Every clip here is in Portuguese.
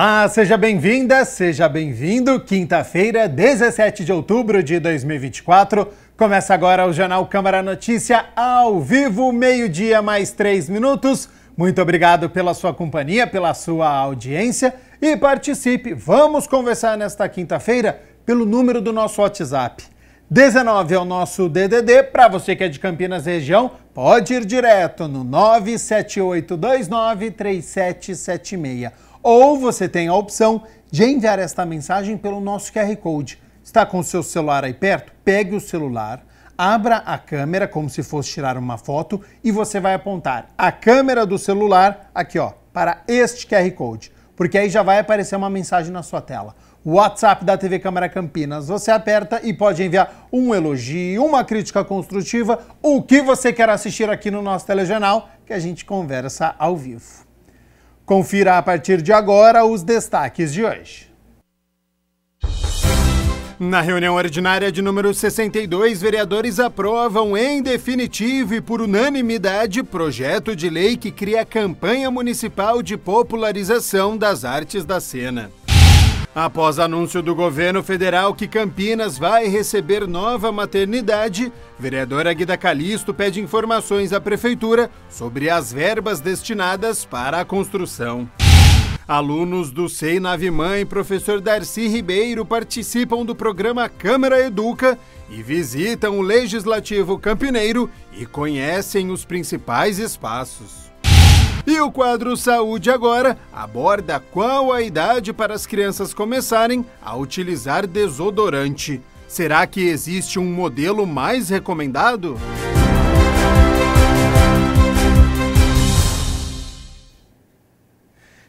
Olá, seja bem-vinda, seja bem-vindo. Quinta-feira, 17 de outubro de 2024. Começa agora o Jornal Câmara Notícia ao vivo, meio-dia mais três minutos. Muito obrigado pela sua companhia, pela sua audiência e participe. Vamos conversar nesta quinta-feira pelo número do nosso WhatsApp. 19 é o nosso DDD. Para você que é de Campinas região, pode ir direto no 978293776 ou você tem a opção de enviar esta mensagem pelo nosso QR Code. Está com o seu celular aí perto? Pegue o celular, abra a câmera como se fosse tirar uma foto e você vai apontar a câmera do celular aqui, ó, para este QR Code, porque aí já vai aparecer uma mensagem na sua tela. WhatsApp da TV Câmara Campinas. Você aperta e pode enviar um elogio, uma crítica construtiva, o que você quer assistir aqui no nosso telejornal, que a gente conversa ao vivo. Confira a partir de agora os destaques de hoje. Na reunião ordinária de número 62, vereadores aprovam em definitivo e por unanimidade projeto de lei que cria a campanha municipal de popularização das artes da cena. Após anúncio do governo federal que Campinas vai receber nova maternidade, vereadora Guida Calisto pede informações à prefeitura sobre as verbas destinadas para a construção. Alunos do SEI Navimã e professor Darcy Ribeiro participam do programa Câmara Educa e visitam o Legislativo Campineiro e conhecem os principais espaços. E o quadro Saúde Agora aborda qual a idade para as crianças começarem a utilizar desodorante. Será que existe um modelo mais recomendado?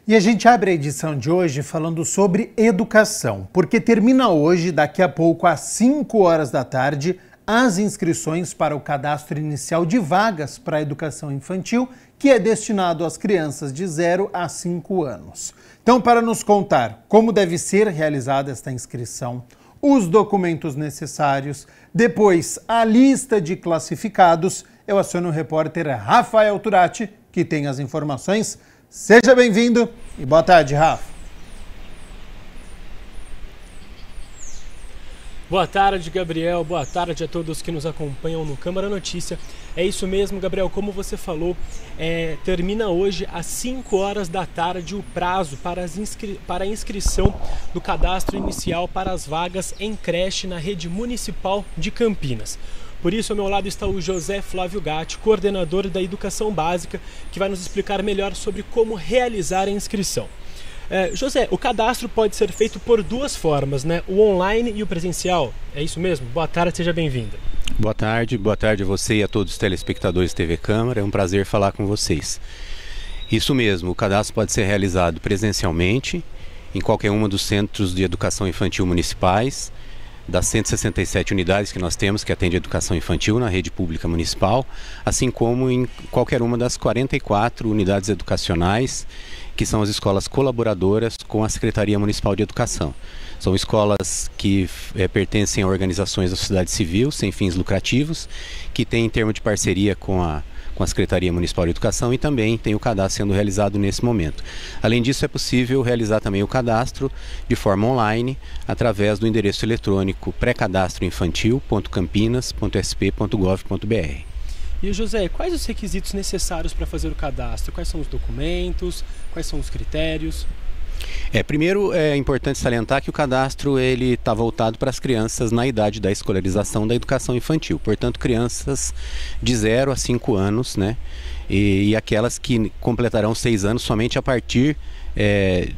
E a gente abre a edição de hoje falando sobre educação, porque termina hoje, daqui a pouco, às 5 horas da tarde, as inscrições para o cadastro inicial de vagas para a educação infantil que é destinado às crianças de 0 a 5 anos. Então, para nos contar como deve ser realizada esta inscrição, os documentos necessários, depois a lista de classificados, eu aciono o repórter Rafael Turati, que tem as informações. Seja bem-vindo e boa tarde, Rafa. Boa tarde, Gabriel. Boa tarde a todos que nos acompanham no Câmara Notícia. É isso mesmo, Gabriel. Como você falou, é, termina hoje às 5 horas da tarde o prazo para, inscri para a inscrição do cadastro inicial para as vagas em creche na rede municipal de Campinas. Por isso, ao meu lado está o José Flávio Gatti, coordenador da Educação Básica, que vai nos explicar melhor sobre como realizar a inscrição. É, José, o cadastro pode ser feito por duas formas, né? O online e o presencial. É isso mesmo? Boa tarde, seja bem-vindo. Boa tarde, boa tarde a você e a todos os telespectadores TV Câmara. É um prazer falar com vocês. Isso mesmo, o cadastro pode ser realizado presencialmente em qualquer uma dos centros de educação infantil municipais, das 167 unidades que nós temos que atende educação infantil na rede pública municipal, assim como em qualquer uma das 44 unidades educacionais que são as escolas colaboradoras com a Secretaria Municipal de Educação. São escolas que é, pertencem a organizações da sociedade civil, sem fins lucrativos, que têm termo de parceria com a, com a Secretaria Municipal de Educação e também tem o cadastro sendo realizado nesse momento. Além disso, é possível realizar também o cadastro de forma online através do endereço eletrônico pré-cadastroinfantil.campinas.sp.gov.br. E José, quais os requisitos necessários para fazer o cadastro? Quais são os documentos? Quais são os critérios? É, primeiro é importante salientar que o cadastro ele está voltado para as crianças na idade da escolarização da educação infantil, portanto crianças de 0 a 5 anos, né? E, e, aquelas que completarão 6 anos somente a partir é,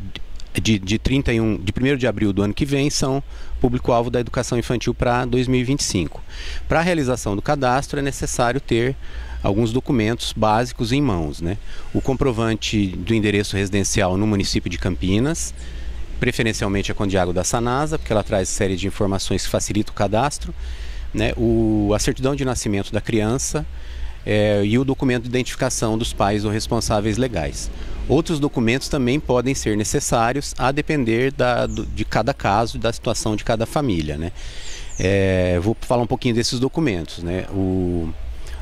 de, de 31 de 1 de abril do ano que vem são público-alvo da educação infantil para 2025. Para a realização do cadastro é necessário ter alguns documentos básicos em mãos, né? O comprovante do endereço residencial no município de Campinas, preferencialmente a Condiago da Sanasa, porque ela traz série de informações que facilita o cadastro, né? O, a certidão de nascimento da criança é, e o documento de identificação dos pais ou responsáveis legais. Outros documentos também podem ser necessários, a depender da, do, de cada caso, da situação de cada família. Né? É, vou falar um pouquinho desses documentos. Né? O,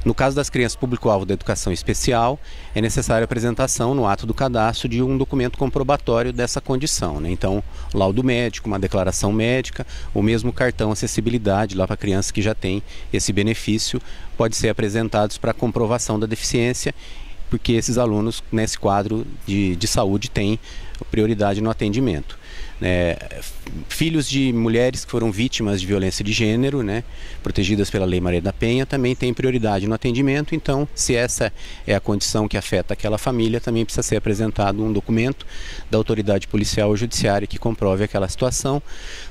no caso das crianças público-alvo da educação especial, é necessária a apresentação no ato do cadastro de um documento comprobatório dessa condição. Né? Então, laudo médico, uma declaração médica, o mesmo cartão acessibilidade lá para crianças que já têm esse benefício, pode ser apresentados para comprovação da deficiência, porque esses alunos nesse quadro de, de saúde têm prioridade no atendimento é, filhos de mulheres que foram vítimas de violência de gênero, né, protegidas pela Lei Maria da Penha, também têm prioridade no atendimento. Então, se essa é a condição que afeta aquela família, também precisa ser apresentado um documento da autoridade policial ou judiciária que comprove aquela situação.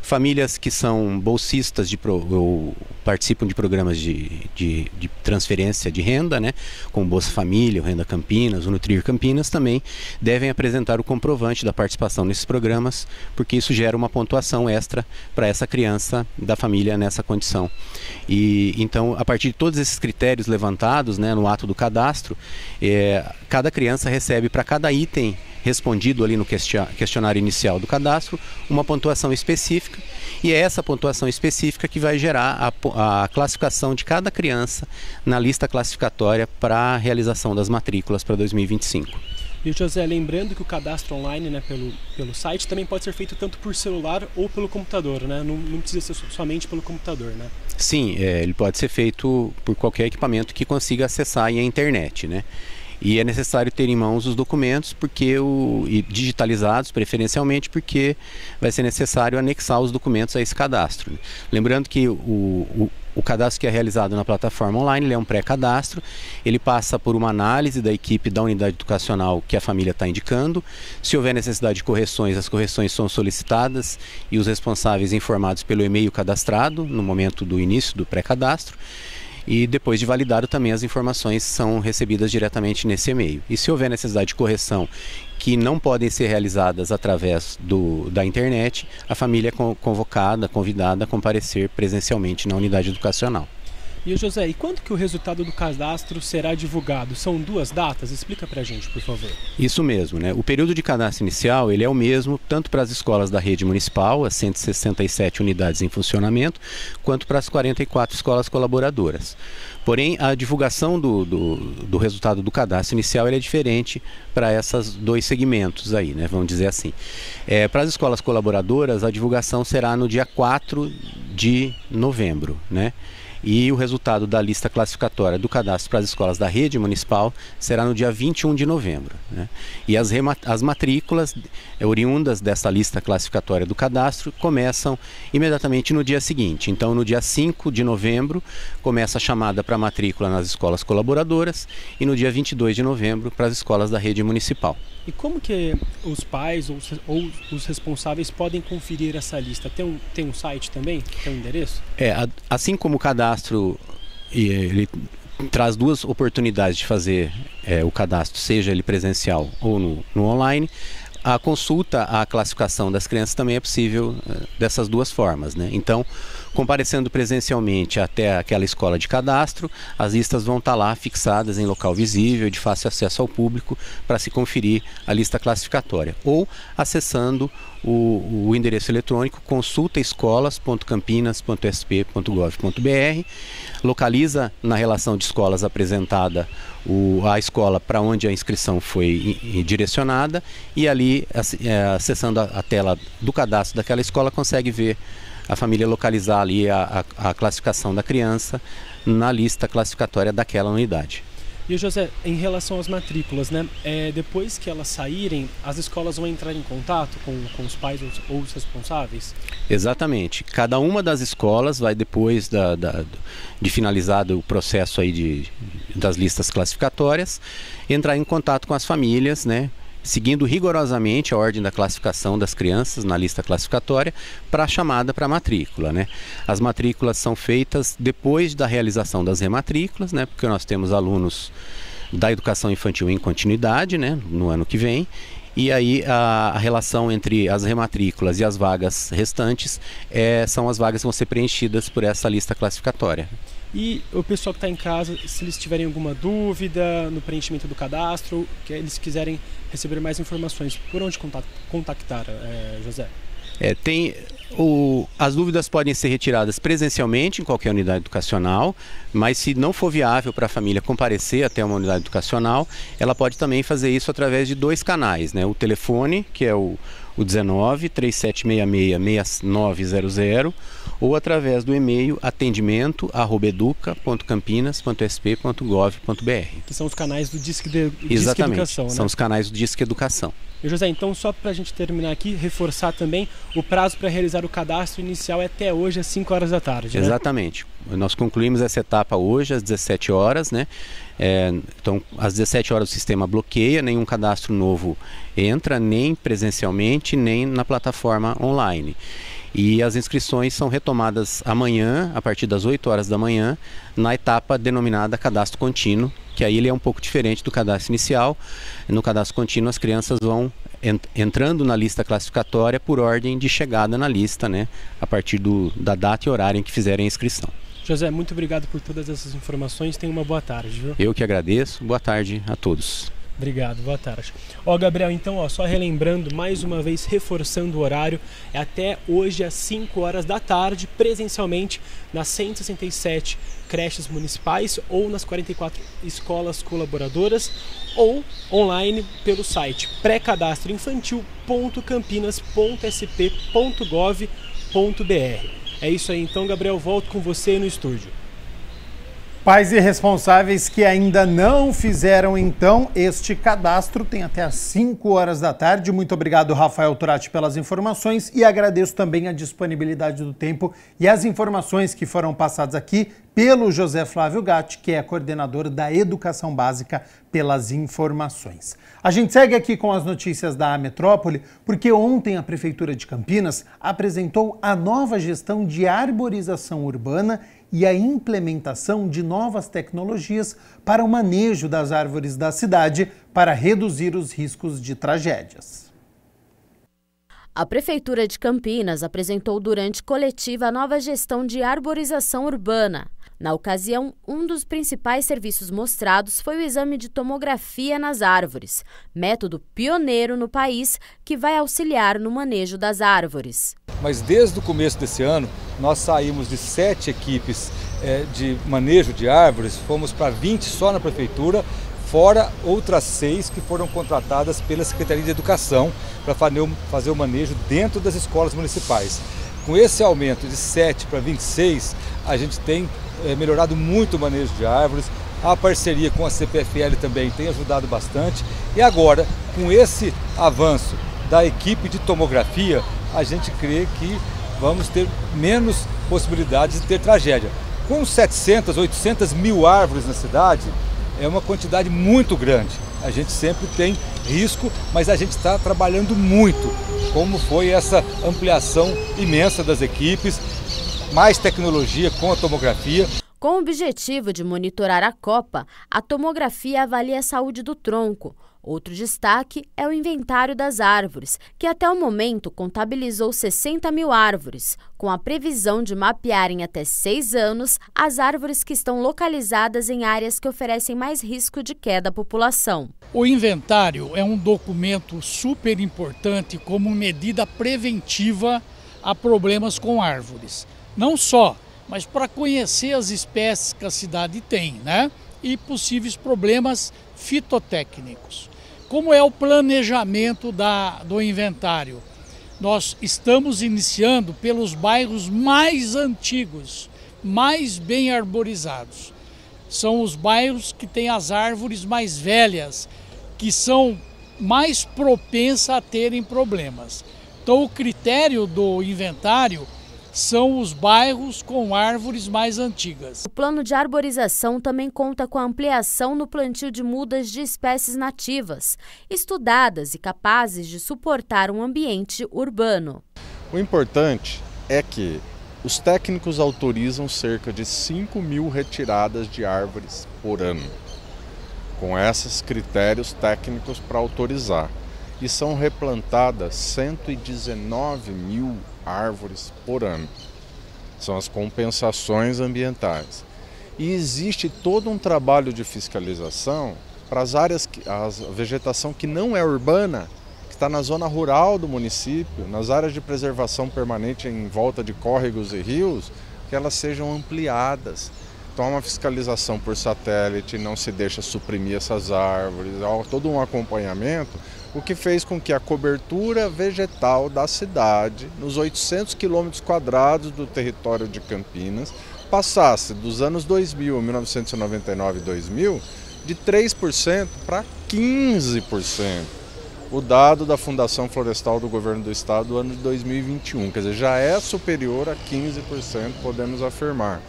Famílias que são bolsistas de pro, ou participam de programas de, de, de transferência de renda, né, como Bolsa Família, o Renda Campinas, o Nutrir Campinas, também devem apresentar o comprovante da participação nesses programas porque isso gera uma pontuação extra para essa criança da família nessa condição. E então, a partir de todos esses critérios levantados né, no ato do cadastro, é, cada criança recebe para cada item respondido ali no questionário inicial do cadastro, uma pontuação específica, e é essa pontuação específica que vai gerar a, a classificação de cada criança na lista classificatória para a realização das matrículas para 2025. E José, lembrando que o cadastro online né, pelo, pelo site também pode ser feito tanto por celular ou pelo computador, né? Não, não precisa ser somente pelo computador, né? Sim, é, ele pode ser feito por qualquer equipamento que consiga acessar a internet, né? E é necessário ter em mãos os documentos, porque o, e digitalizados preferencialmente, porque vai ser necessário anexar os documentos a esse cadastro. Lembrando que o, o o cadastro que é realizado na plataforma online ele é um pré-cadastro, ele passa por uma análise da equipe da unidade educacional que a família está indicando. Se houver necessidade de correções, as correções são solicitadas e os responsáveis informados pelo e-mail cadastrado no momento do início do pré-cadastro e depois de validado também as informações são recebidas diretamente nesse e-mail. E se houver necessidade de correção que não podem ser realizadas através do, da internet, a família é convocada, convidada a comparecer presencialmente na unidade educacional. E José, e quando que o resultado do cadastro será divulgado? São duas datas? Explica para a gente, por favor. Isso mesmo, né? O período de cadastro inicial ele é o mesmo tanto para as escolas da rede municipal, as 167 unidades em funcionamento, quanto para as 44 escolas colaboradoras. Porém, a divulgação do, do, do resultado do cadastro inicial é diferente para esses dois segmentos aí, né? Vamos dizer assim. É, para as escolas colaboradoras, a divulgação será no dia 4 de novembro, né? E o resultado da lista classificatória do cadastro para as escolas da rede municipal será no dia 21 de novembro. Né? E as, as matrículas eh, oriundas dessa lista classificatória do cadastro começam imediatamente no dia seguinte. Então, no dia 5 de novembro, começa a chamada para matrícula nas escolas colaboradoras e no dia 22 de novembro para as escolas da rede municipal. E como que os pais ou os, ou os responsáveis podem conferir essa lista? Tem um, tem um site também? Tem um endereço? É, a, assim como o cadastro cadastro ele traz duas oportunidades de fazer é, o cadastro, seja ele presencial ou no, no, online. A consulta à classificação das crianças também é possível é, dessas duas formas. Né? Então, comparecendo presencialmente até aquela escola de cadastro, as listas vão estar tá lá fixadas em local visível, de fácil acesso ao público, para se conferir a lista classificatória. Ou acessando o, o endereço eletrônico consultaescolas.campinas.sp.gov.br, localiza na relação de escolas apresentada o, a escola para onde a inscrição foi direcionada e ali, eh, acessando a, a tela do cadastro daquela escola, consegue ver a família localizar ali a, a, a classificação da criança na lista classificatória daquela unidade. E José, em relação às matrículas, né? É, depois que elas saírem, as escolas vão entrar em contato com, com os pais ou, ou os responsáveis? Exatamente. Cada uma das escolas vai depois da, da, de finalizado o processo aí de, das listas classificatórias, entrar em contato com as famílias, né? seguindo rigorosamente a ordem da classificação das crianças na lista classificatória para a chamada para matrícula. Né? As matrículas são feitas depois da realização das rematrículas, né? porque nós temos alunos da educação infantil em continuidade né? no ano que vem e aí a, a relação entre as rematrículas e as vagas restantes é, são as vagas que vão ser preenchidas por essa lista classificatória. E o pessoal que está em casa, se eles tiverem alguma dúvida no preenchimento do cadastro, que eles quiserem receber mais informações, por onde contactar, é, José? É, tem o, as dúvidas podem ser retiradas presencialmente em qualquer unidade educacional, mas se não for viável para a família comparecer até uma unidade educacional, ela pode também fazer isso através de dois canais, né? O telefone, que é o o 19 3766 6900 ou através do e-mail atendimento atendimento@educa.campinas.sp.gov.br. Que são os canais do Disque, de, Disque Exatamente, Educação, né? São os canais do Disque Educação. E José, então só para a gente terminar aqui, reforçar também, o prazo para realizar o cadastro inicial é até hoje às 5 horas da tarde. Né? Exatamente. Nós concluímos essa etapa hoje às 17 horas, né? É, então, às 17 horas o sistema bloqueia, nenhum cadastro novo entra, nem presencialmente, nem na plataforma online. E as inscrições são retomadas amanhã, a partir das 8 horas da manhã, na etapa denominada cadastro contínuo, que aí ele é um pouco diferente do cadastro inicial. No cadastro contínuo, as crianças vão entrando na lista classificatória por ordem de chegada na lista, né? A partir do, da data e horário em que fizerem a inscrição. José, muito obrigado por todas essas informações. Tenha uma boa tarde. Viu? Eu que agradeço. Boa tarde a todos. Obrigado, boa tarde. Ó, Gabriel, então, ó, só relembrando, mais uma vez, reforçando o horário, é até hoje às 5 horas da tarde, presencialmente, nas 167 creches municipais ou nas 44 escolas colaboradoras, ou online pelo site pré-cadastroinfantil.campinas.sp.gov.br. É isso aí, então, Gabriel, volto com você no estúdio. Pais irresponsáveis que ainda não fizeram, então, este cadastro tem até às 5 horas da tarde. Muito obrigado, Rafael Turati, pelas informações e agradeço também a disponibilidade do tempo e as informações que foram passadas aqui pelo José Flávio Gatti, que é coordenador da Educação Básica, pelas informações. A gente segue aqui com as notícias da Metrópole, porque ontem a Prefeitura de Campinas apresentou a nova gestão de arborização urbana e a implementação de novas tecnologias para o manejo das árvores da cidade para reduzir os riscos de tragédias. A Prefeitura de Campinas apresentou durante coletiva a nova gestão de arborização urbana. Na ocasião, um dos principais serviços mostrados foi o exame de tomografia nas árvores, método pioneiro no país que vai auxiliar no manejo das árvores. Mas desde o começo desse ano, nós saímos de sete equipes é, de manejo de árvores, fomos para 20 só na prefeitura, fora outras seis que foram contratadas pela Secretaria de Educação para fazer o manejo dentro das escolas municipais. Com esse aumento de 7 para 26, a gente tem é, melhorado muito o manejo de árvores. A parceria com a CPFL também tem ajudado bastante. E agora, com esse avanço da equipe de tomografia, a gente crê que vamos ter menos possibilidades de ter tragédia. Com 700, 800 mil árvores na cidade, é uma quantidade muito grande. A gente sempre tem risco, mas a gente está trabalhando muito como foi essa ampliação imensa das equipes, mais tecnologia com a tomografia. Com o objetivo de monitorar a Copa, a tomografia avalia a saúde do tronco, Outro destaque é o inventário das árvores, que até o momento contabilizou 60 mil árvores, com a previsão de mapear em até seis anos as árvores que estão localizadas em áreas que oferecem mais risco de queda à população. O inventário é um documento super importante como medida preventiva a problemas com árvores. Não só, mas para conhecer as espécies que a cidade tem, né? E possíveis problemas fitotécnicos. Como é o planejamento da, do inventário? Nós estamos iniciando pelos bairros mais antigos, mais bem arborizados. São os bairros que têm as árvores mais velhas, que são mais propensas a terem problemas. Então, o critério do inventário são os bairros com árvores mais antigas. O plano de arborização também conta com a ampliação no plantio de mudas de espécies nativas, estudadas e capazes de suportar um ambiente urbano. O importante é que os técnicos autorizam cerca de 5 mil retiradas de árvores por ano, com esses critérios técnicos para autorizar. E são replantadas 119 mil árvores por ano. São as compensações ambientais. E existe todo um trabalho de fiscalização para as áreas, que, a vegetação que não é urbana, que está na zona rural do município, nas áreas de preservação permanente em volta de córregos e rios, que elas sejam ampliadas. Então há uma fiscalização por satélite, não se deixa suprimir essas árvores, há todo um acompanhamento o que fez com que a cobertura vegetal da cidade, nos 800 quilômetros quadrados do território de Campinas, passasse dos anos 2000, 1999 e 2000, de 3% para 15%. O dado da Fundação Florestal do Governo do Estado do ano de 2021, quer dizer, já é superior a 15%, podemos afirmar.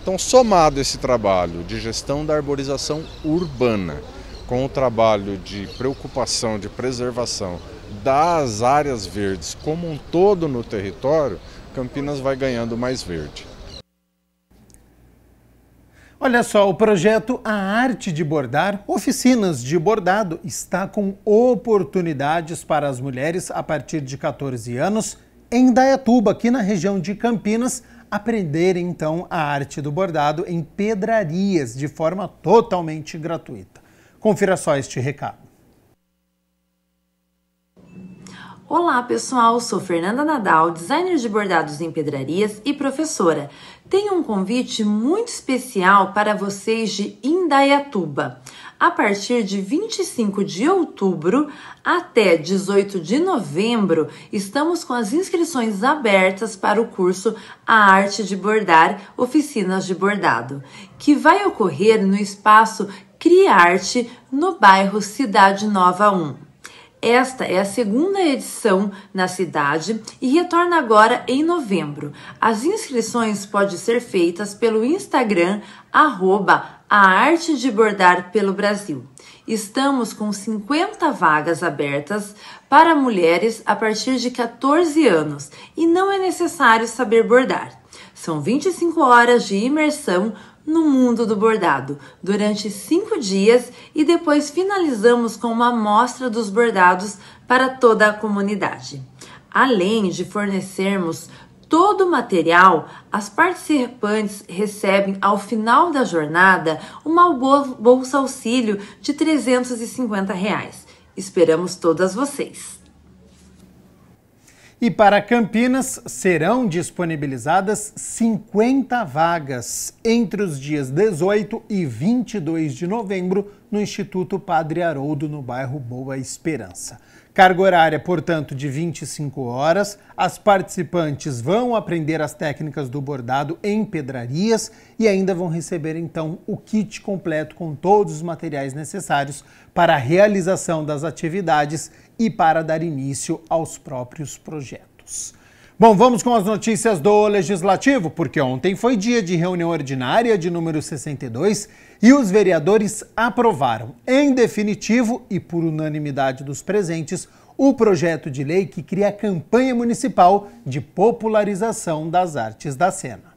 Então, somado esse trabalho de gestão da arborização urbana, com o trabalho de preocupação, de preservação das áreas verdes como um todo no território, Campinas vai ganhando mais verde. Olha só, o projeto A Arte de Bordar, Oficinas de Bordado, está com oportunidades para as mulheres a partir de 14 anos em Dayatuba, aqui na região de Campinas, aprenderem então a arte do bordado em pedrarias de forma totalmente gratuita. Confira só este recado. Olá pessoal, sou Fernanda Nadal, designer de bordados em pedrarias e professora. Tenho um convite muito especial para vocês de Indaiatuba. A partir de 25 de outubro até 18 de novembro, estamos com as inscrições abertas para o curso A Arte de Bordar Oficinas de Bordado, que vai ocorrer no espaço Arte no bairro Cidade Nova 1. Esta é a segunda edição na cidade e retorna agora em novembro. As inscrições podem ser feitas pelo Instagram arroba a arte de bordar pelo Brasil. Estamos com 50 vagas abertas para mulheres a partir de 14 anos e não é necessário saber bordar. São 25 horas de imersão no mundo do bordado durante cinco dias e depois finalizamos com uma amostra dos bordados para toda a comunidade. Além de fornecermos todo o material, as participantes recebem ao final da jornada uma bolsa auxílio de 350 reais. Esperamos todas vocês! E para Campinas serão disponibilizadas 50 vagas entre os dias 18 e 22 de novembro no Instituto Padre Haroldo, no bairro Boa Esperança. Carga horária, portanto, de 25 horas. As participantes vão aprender as técnicas do bordado em pedrarias e ainda vão receber então o kit completo com todos os materiais necessários para a realização das atividades e para dar início aos próprios projetos. Bom, vamos com as notícias do Legislativo, porque ontem foi dia de reunião ordinária de número 62 e os vereadores aprovaram, em definitivo e por unanimidade dos presentes, o projeto de lei que cria a campanha municipal de popularização das artes da cena.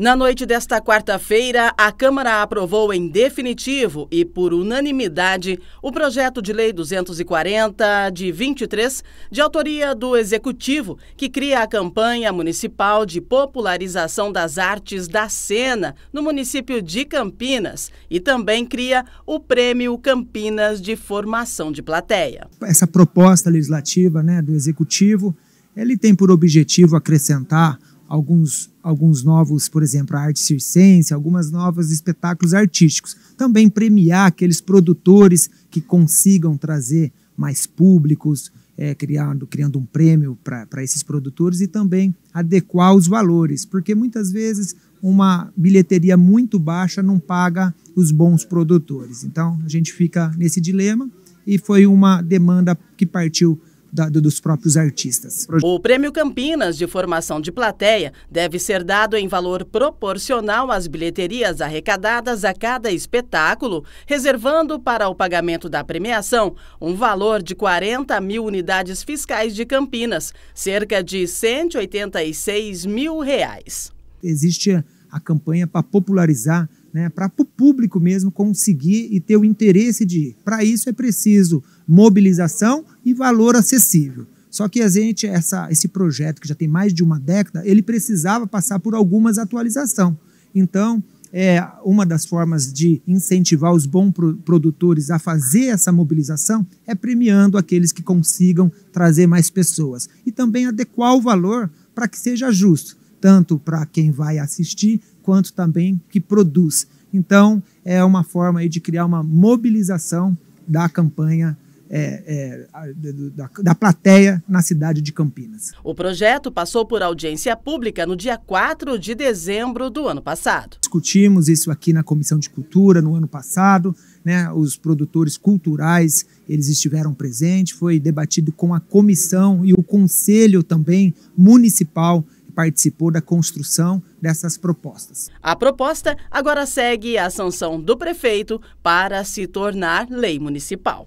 Na noite desta quarta-feira, a Câmara aprovou em definitivo e por unanimidade o projeto de lei 240 de 23, de autoria do executivo, que cria a campanha municipal de popularização das artes da cena no município de Campinas e também cria o Prêmio Campinas de Formação de Plateia. Essa proposta legislativa, né, do executivo, ele tem por objetivo acrescentar alguns, alguns novos, por exemplo, a arte circense, algumas novas espetáculos artísticos. Também premiar aqueles produtores que consigam trazer mais públicos, é, criando, criando um prêmio para esses produtores e também adequar os valores, porque muitas vezes uma bilheteria muito baixa não paga os bons produtores. Então a gente fica nesse dilema e foi uma demanda que partiu da, dos próprios artistas. O Prêmio Campinas de Formação de Plateia deve ser dado em valor proporcional às bilheterias arrecadadas a cada espetáculo, reservando para o pagamento da premiação um valor de 40 mil unidades fiscais de Campinas, cerca de 186 mil reais. Existe a campanha para popularizar né, para o público mesmo conseguir e ter o interesse de ir. Para isso é preciso mobilização e valor acessível. Só que a gente, essa, esse projeto que já tem mais de uma década, ele precisava passar por algumas atualização. Então, é uma das formas de incentivar os bons produtores a fazer essa mobilização é premiando aqueles que consigam trazer mais pessoas e também adequar o valor para que seja justo, tanto para quem vai assistir quanto também que produz. Então, é uma forma de criar uma mobilização da campanha é, é, da, da, plateia na cidade de Campinas. O projeto passou por audiência pública no dia 4 de dezembro do ano passado. Discutimos isso aqui na Comissão de Cultura no ano passado, né, os produtores culturais eles estiveram presentes, foi debatido com a comissão e o conselho também municipal participou da construção dessas propostas. A proposta agora segue a sanção do prefeito para se tornar lei municipal.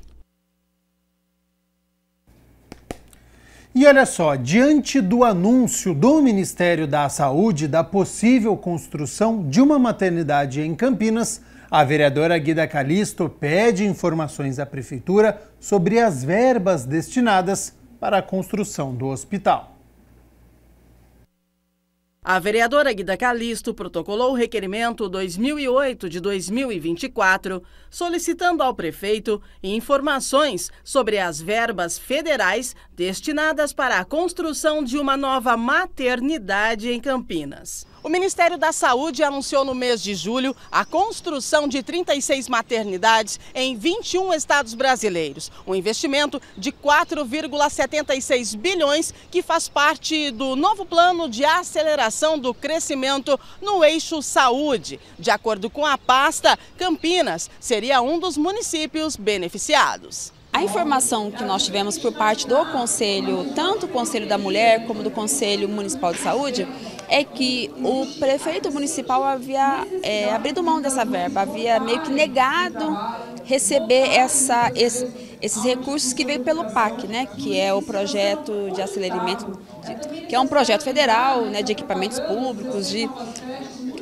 E olha só, diante do anúncio do Ministério da Saúde da possível construção de uma maternidade em Campinas, a vereadora Guida Calisto pede informações à prefeitura sobre as verbas destinadas para a construção do hospital. A vereadora Guida Calisto protocolou o requerimento 2008 de 2024, solicitando ao prefeito informações sobre as verbas federais destinadas para a construção de uma nova maternidade em Campinas. O Ministério da Saúde anunciou no mês de julho a construção de 36 maternidades em 21 estados brasileiros. Um investimento de 4,76 bilhões que faz parte do novo plano de aceleração do crescimento no eixo saúde. De acordo com a pasta, Campinas seria um dos municípios beneficiados. A informação que nós tivemos por parte do Conselho, tanto o Conselho da Mulher como do Conselho Municipal de Saúde, é que o prefeito municipal havia é, abrido mão dessa verba, havia meio que negado receber essa, esse, esses recursos que veio pelo PAC, né, que é o projeto de aceleramento, que é um projeto federal né, de equipamentos públicos, de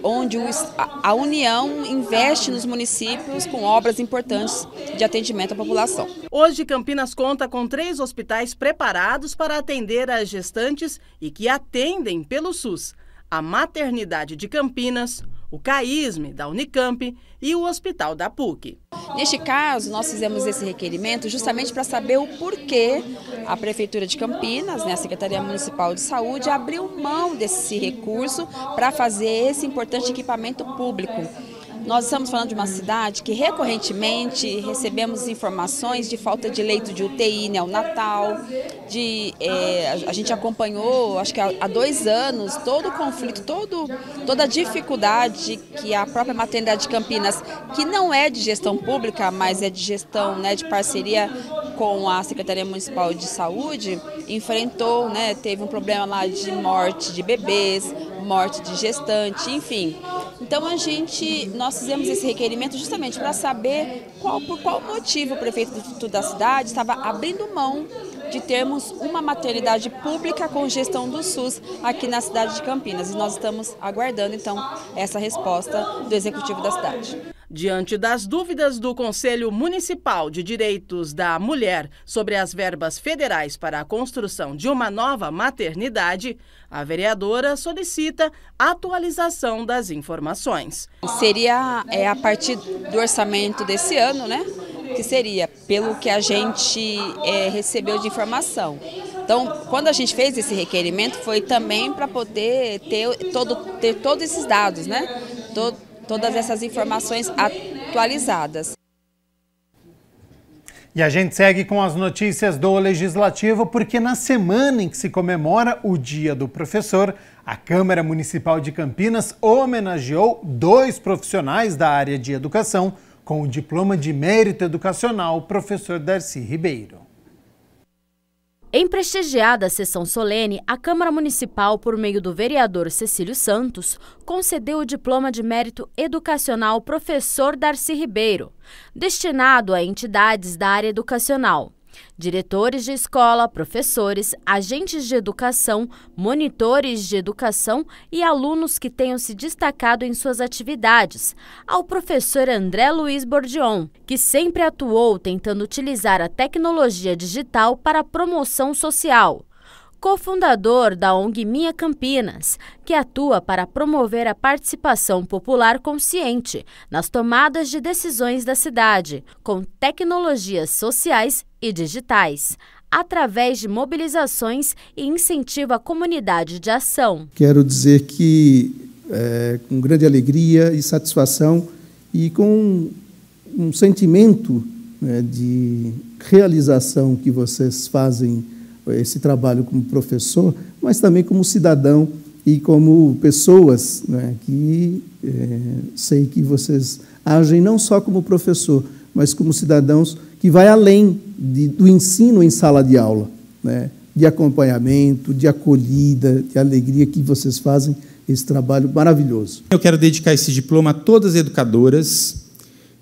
onde a União investe nos municípios com obras importantes de atendimento à população. Hoje, Campinas conta com três hospitais preparados para atender as gestantes e que atendem pelo SUS. A Maternidade de Campinas, o CAISME da Unicamp e o Hospital da PUC. Neste caso, nós fizemos esse requerimento justamente para saber o porquê a Prefeitura de Campinas, né, a Secretaria Municipal de Saúde, abriu mão desse recurso para fazer esse importante equipamento público. Nós estamos falando de uma cidade que recorrentemente recebemos informações de falta de leito de UTI neonatal, de, é, a gente acompanhou, acho que há dois anos, todo o conflito, todo, toda a dificuldade que a própria maternidade de Campinas, que não é de gestão pública, mas é de gestão né, de parceria com a Secretaria Municipal de Saúde, enfrentou, né, teve um problema lá de morte de bebês, morte de gestante, enfim. Então a gente, nós fizemos esse requerimento justamente para saber qual, por qual motivo o prefeito do, da cidade estava abrindo mão de termos uma maternidade pública com gestão do SUS aqui na cidade de Campinas. E nós estamos aguardando então essa resposta do executivo da cidade. Diante das dúvidas do Conselho Municipal de Direitos da Mulher sobre as verbas federais para a construção de uma nova maternidade, a vereadora solicita atualização das informações. Seria é, a partir do orçamento desse ano, né? Que seria, pelo que a gente é, recebeu de informação. Então, quando a gente fez esse requerimento, foi também para poder ter, todo, ter todos esses dados, né? Todo, todas essas informações atualizadas. E a gente segue com as notícias do Legislativo, porque na semana em que se comemora o Dia do Professor, a Câmara Municipal de Campinas homenageou dois profissionais da área de educação com o diploma de mérito educacional, professor Darcy Ribeiro. Em prestigiada sessão solene, a Câmara Municipal, por meio do vereador Cecílio Santos, concedeu o diploma de mérito educacional Professor Darcy Ribeiro, destinado a entidades da área educacional. Diretores de escola, professores, agentes de educação, monitores de educação e alunos que tenham se destacado em suas atividades. Ao professor André Luiz Bordion, que sempre atuou tentando utilizar a tecnologia digital para a promoção social cofundador da ONG Minha Campinas, que atua para promover a participação popular consciente nas tomadas de decisões da cidade, com tecnologias sociais e digitais, através de mobilizações e incentiva a comunidade de ação. Quero dizer que, é, com grande alegria e satisfação, e com um sentimento né, de realização que vocês fazem esse trabalho como professor, mas também como cidadão e como pessoas né, que é, sei que vocês agem não só como professor, mas como cidadãos que vai além de, do ensino em sala de aula, né, de acompanhamento, de acolhida, de alegria que vocês fazem esse trabalho maravilhoso. Eu quero dedicar esse diploma a todas as educadoras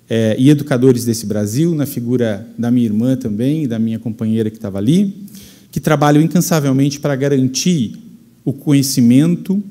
é, e educadores desse Brasil, na figura da minha irmã também da minha companheira que estava ali que trabalham incansavelmente para garantir o conhecimento,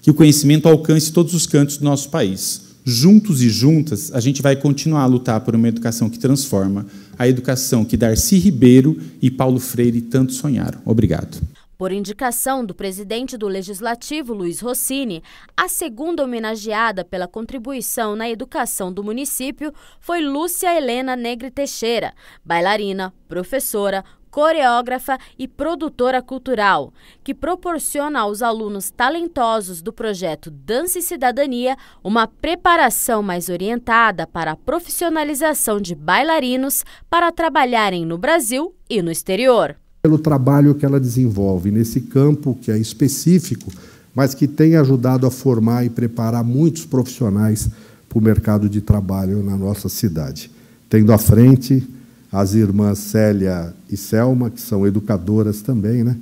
que o conhecimento alcance todos os cantos do nosso país. Juntos e juntas, a gente vai continuar a lutar por uma educação que transforma, a educação que Darcy Ribeiro e Paulo Freire tanto sonharam. Obrigado. Por indicação do presidente do Legislativo, Luiz Rossini, a segunda homenageada pela contribuição na educação do município foi Lúcia Helena Negre Teixeira, bailarina, professora, coreógrafa e produtora cultural, que proporciona aos alunos talentosos do projeto Dança e Cidadania uma preparação mais orientada para a profissionalização de bailarinos para trabalharem no Brasil e no exterior. Pelo trabalho que ela desenvolve nesse campo, que é específico, mas que tem ajudado a formar e preparar muitos profissionais para o mercado de trabalho na nossa cidade. Tendo à frente as irmãs Célia e Selma, que são educadoras também, né?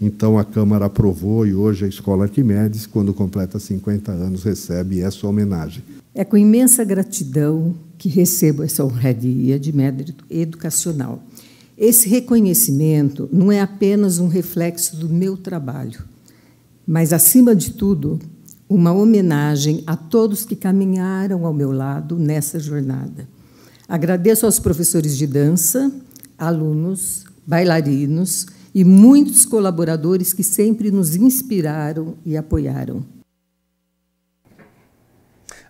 Então a Câmara aprovou e hoje a Escola Arquimedes, quando completa 50 anos, recebe essa homenagem. É com imensa gratidão que recebo essa honraria de mérito educacional. Esse reconhecimento não é apenas um reflexo do meu trabalho, mas, acima de tudo, uma homenagem a todos que caminharam ao meu lado nessa jornada. Agradeço aos professores de dança, alunos, bailarinos e muitos colaboradores que sempre nos inspiraram e apoiaram.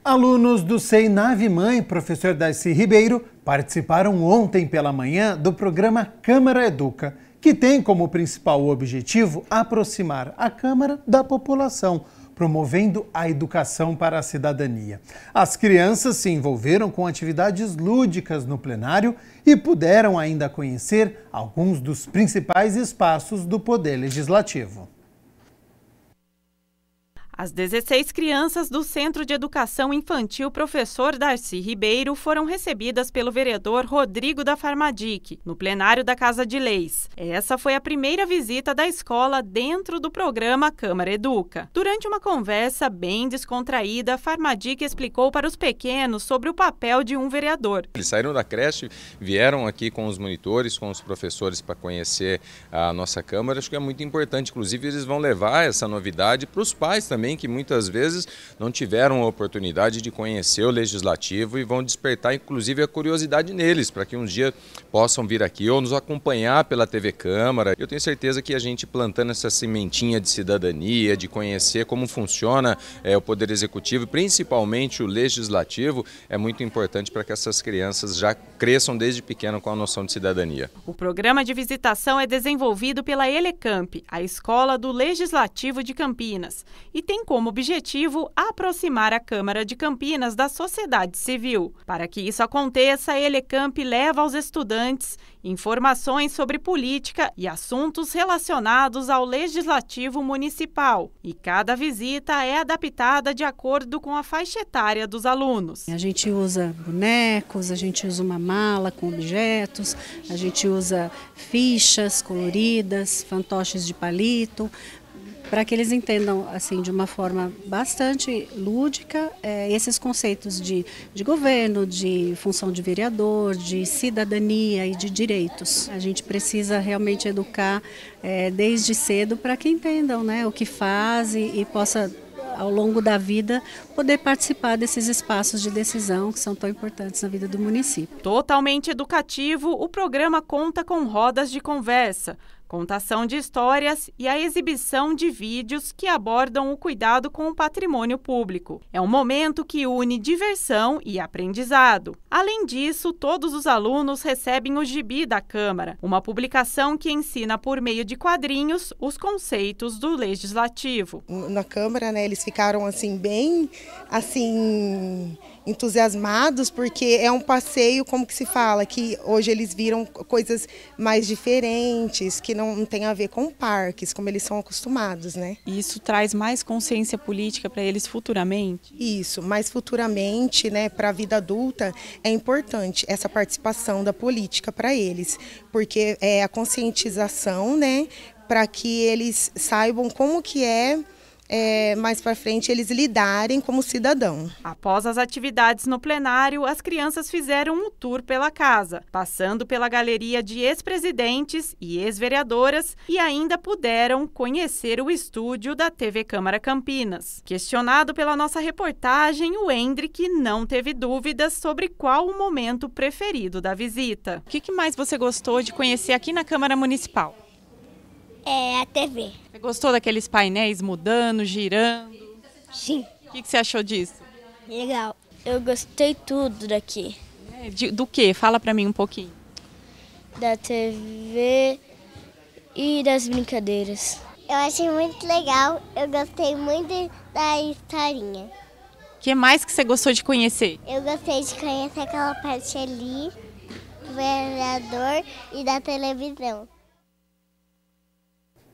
Alunos do SEI Nave Mãe, professor Darcy Ribeiro, participaram ontem pela manhã do programa Câmara Educa, que tem como principal objetivo aproximar a Câmara da população promovendo a educação para a cidadania. As crianças se envolveram com atividades lúdicas no plenário e puderam ainda conhecer alguns dos principais espaços do Poder Legislativo. As 16 crianças do Centro de Educação Infantil Professor Darcy Ribeiro foram recebidas pelo vereador Rodrigo da Farmadic, no plenário da Casa de Leis. Essa foi a primeira visita da escola dentro do programa Câmara Educa. Durante uma conversa bem descontraída, Farmadic explicou para os pequenos sobre o papel de um vereador. Eles saíram da creche, vieram aqui com os monitores, com os professores para conhecer a nossa Câmara. Acho que é muito importante, inclusive eles vão levar essa novidade para os pais também também que muitas vezes não tiveram a oportunidade de conhecer o legislativo e vão despertar inclusive a curiosidade neles, para que um dia possam vir aqui ou nos acompanhar pela TV Câmara. Eu tenho certeza que a gente plantando essa sementinha de cidadania, de conhecer como funciona é, o Poder Executivo, principalmente o Legislativo, é muito importante para que essas crianças já cresçam desde pequeno com a noção de cidadania. O programa de visitação é desenvolvido pela Elecamp, a escola do Legislativo de Campinas, e tem tem como objetivo aproximar a Câmara de Campinas da sociedade civil. Para que isso aconteça, a Elecamp leva aos estudantes informações sobre política e assuntos relacionados ao legislativo municipal. E cada visita é adaptada de acordo com a faixa etária dos alunos. A gente usa bonecos, a gente usa uma mala com objetos, a gente usa fichas coloridas, fantoches de palito, para que eles entendam assim de uma forma bastante lúdica é, esses conceitos de, de governo, de função de vereador, de cidadania e de direitos. A gente precisa realmente educar é, desde cedo para que entendam né, o que faz e, e possa ao longo da vida poder participar desses espaços de decisão que são tão importantes na vida do município. Totalmente educativo, o programa conta com rodas de conversa contação de histórias e a exibição de vídeos que abordam o cuidado com o patrimônio público. É um momento que une diversão e aprendizado. Além disso, todos os alunos recebem o Gibi da Câmara, uma publicação que ensina por meio de quadrinhos os conceitos do legislativo. Na Câmara, né, eles ficaram assim bem assim entusiasmados, porque é um passeio, como que se fala, que hoje eles viram coisas mais diferentes, que não, não tem a ver com parques, como eles são acostumados, né? isso traz mais consciência política para eles futuramente? Isso, mas futuramente, né, para a vida adulta, é importante essa participação da política para eles, porque é a conscientização, né, para que eles saibam como que é é, mais para frente eles lidarem como cidadão. Após as atividades no plenário, as crianças fizeram um tour pela casa, passando pela galeria de ex-presidentes e ex-vereadoras e ainda puderam conhecer o estúdio da TV Câmara Campinas. Questionado pela nossa reportagem, o Hendrick não teve dúvidas sobre qual o momento preferido da visita. O que mais você gostou de conhecer aqui na Câmara Municipal? é a TV. Você gostou daqueles painéis mudando, girando? Sim. O que, que você achou disso? Legal. Eu gostei tudo daqui. É, de, do que? Fala pra mim um pouquinho. Da TV e das brincadeiras. Eu achei muito legal. Eu gostei muito da historinha. O que mais que você gostou de conhecer? Eu gostei de conhecer aquela parte ali, do vereador e da televisão.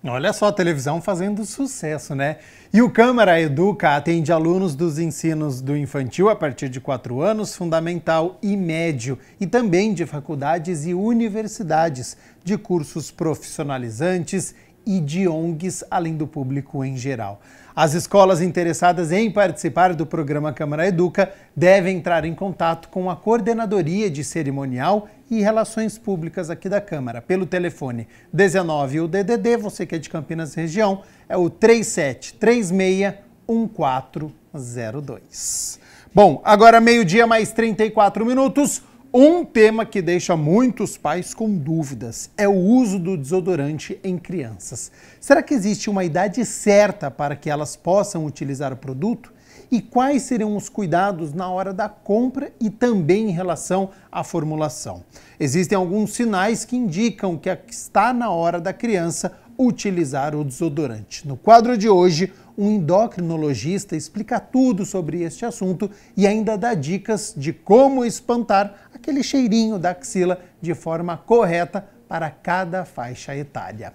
Olha só a televisão fazendo sucesso, né? E o Câmara Educa atende alunos dos ensinos do infantil a partir de 4 anos, fundamental e médio, e também de faculdades e universidades, de cursos profissionalizantes e de ONGs, além do público em geral. As escolas interessadas em participar do programa Câmara Educa devem entrar em contato com a Coordenadoria de Cerimonial e Relações Públicas aqui da Câmara pelo telefone 19 o DDD, você que é de Campinas região, é o 37361402. Bom, agora meio-dia mais 34 minutos. Um tema que deixa muitos pais com dúvidas é o uso do desodorante em crianças. Será que existe uma idade certa para que elas possam utilizar o produto? E quais seriam os cuidados na hora da compra e também em relação à formulação? Existem alguns sinais que indicam que é está na hora da criança utilizar o desodorante. No quadro de hoje, um endocrinologista explica tudo sobre este assunto e ainda dá dicas de como espantar aquele cheirinho da axila de forma correta para cada faixa etária.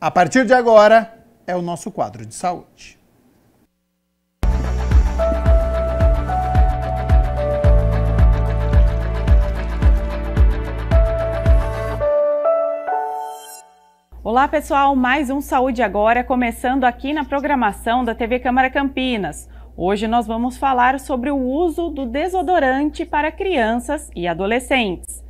A partir de agora é o nosso quadro de saúde. Olá pessoal, mais um Saúde Agora, começando aqui na programação da TV Câmara Campinas. Hoje nós vamos falar sobre o uso do desodorante para crianças e adolescentes.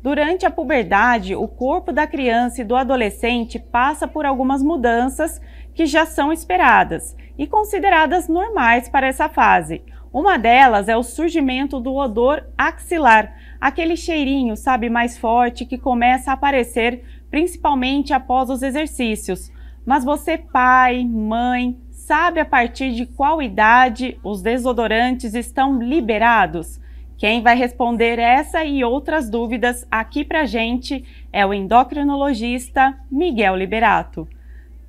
Durante a puberdade, o corpo da criança e do adolescente passa por algumas mudanças que já são esperadas e consideradas normais para essa fase. Uma delas é o surgimento do odor axilar, aquele cheirinho, sabe, mais forte que começa a aparecer principalmente após os exercícios. Mas você, pai, mãe, sabe a partir de qual idade os desodorantes estão liberados? Quem vai responder essa e outras dúvidas aqui para gente é o endocrinologista Miguel Liberato.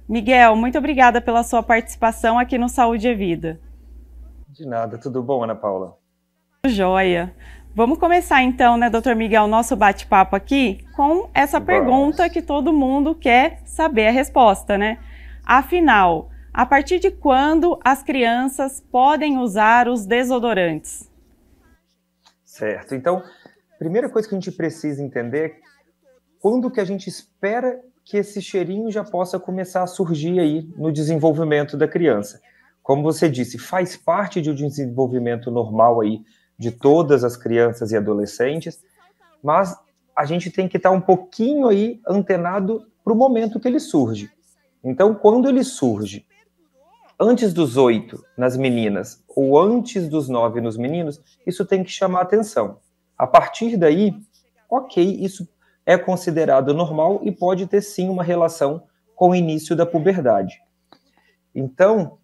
Miguel, muito obrigada pela sua participação aqui no Saúde e é Vida. De nada, tudo bom, Ana Paula? Joia. Vamos começar então, né, doutor Miguel, o nosso bate-papo aqui com essa Vamos. pergunta que todo mundo quer saber a resposta, né? Afinal, a partir de quando as crianças podem usar os desodorantes? Certo. Então, primeira coisa que a gente precisa entender é quando que a gente espera que esse cheirinho já possa começar a surgir aí no desenvolvimento da criança. Como você disse, faz parte de um desenvolvimento normal aí de todas as crianças e adolescentes, mas a gente tem que estar um pouquinho aí antenado para o momento que ele surge. Então, quando ele surge, antes dos oito nas meninas ou antes dos nove nos meninos, isso tem que chamar atenção. A partir daí, ok, isso é considerado normal e pode ter sim uma relação com o início da puberdade. Então,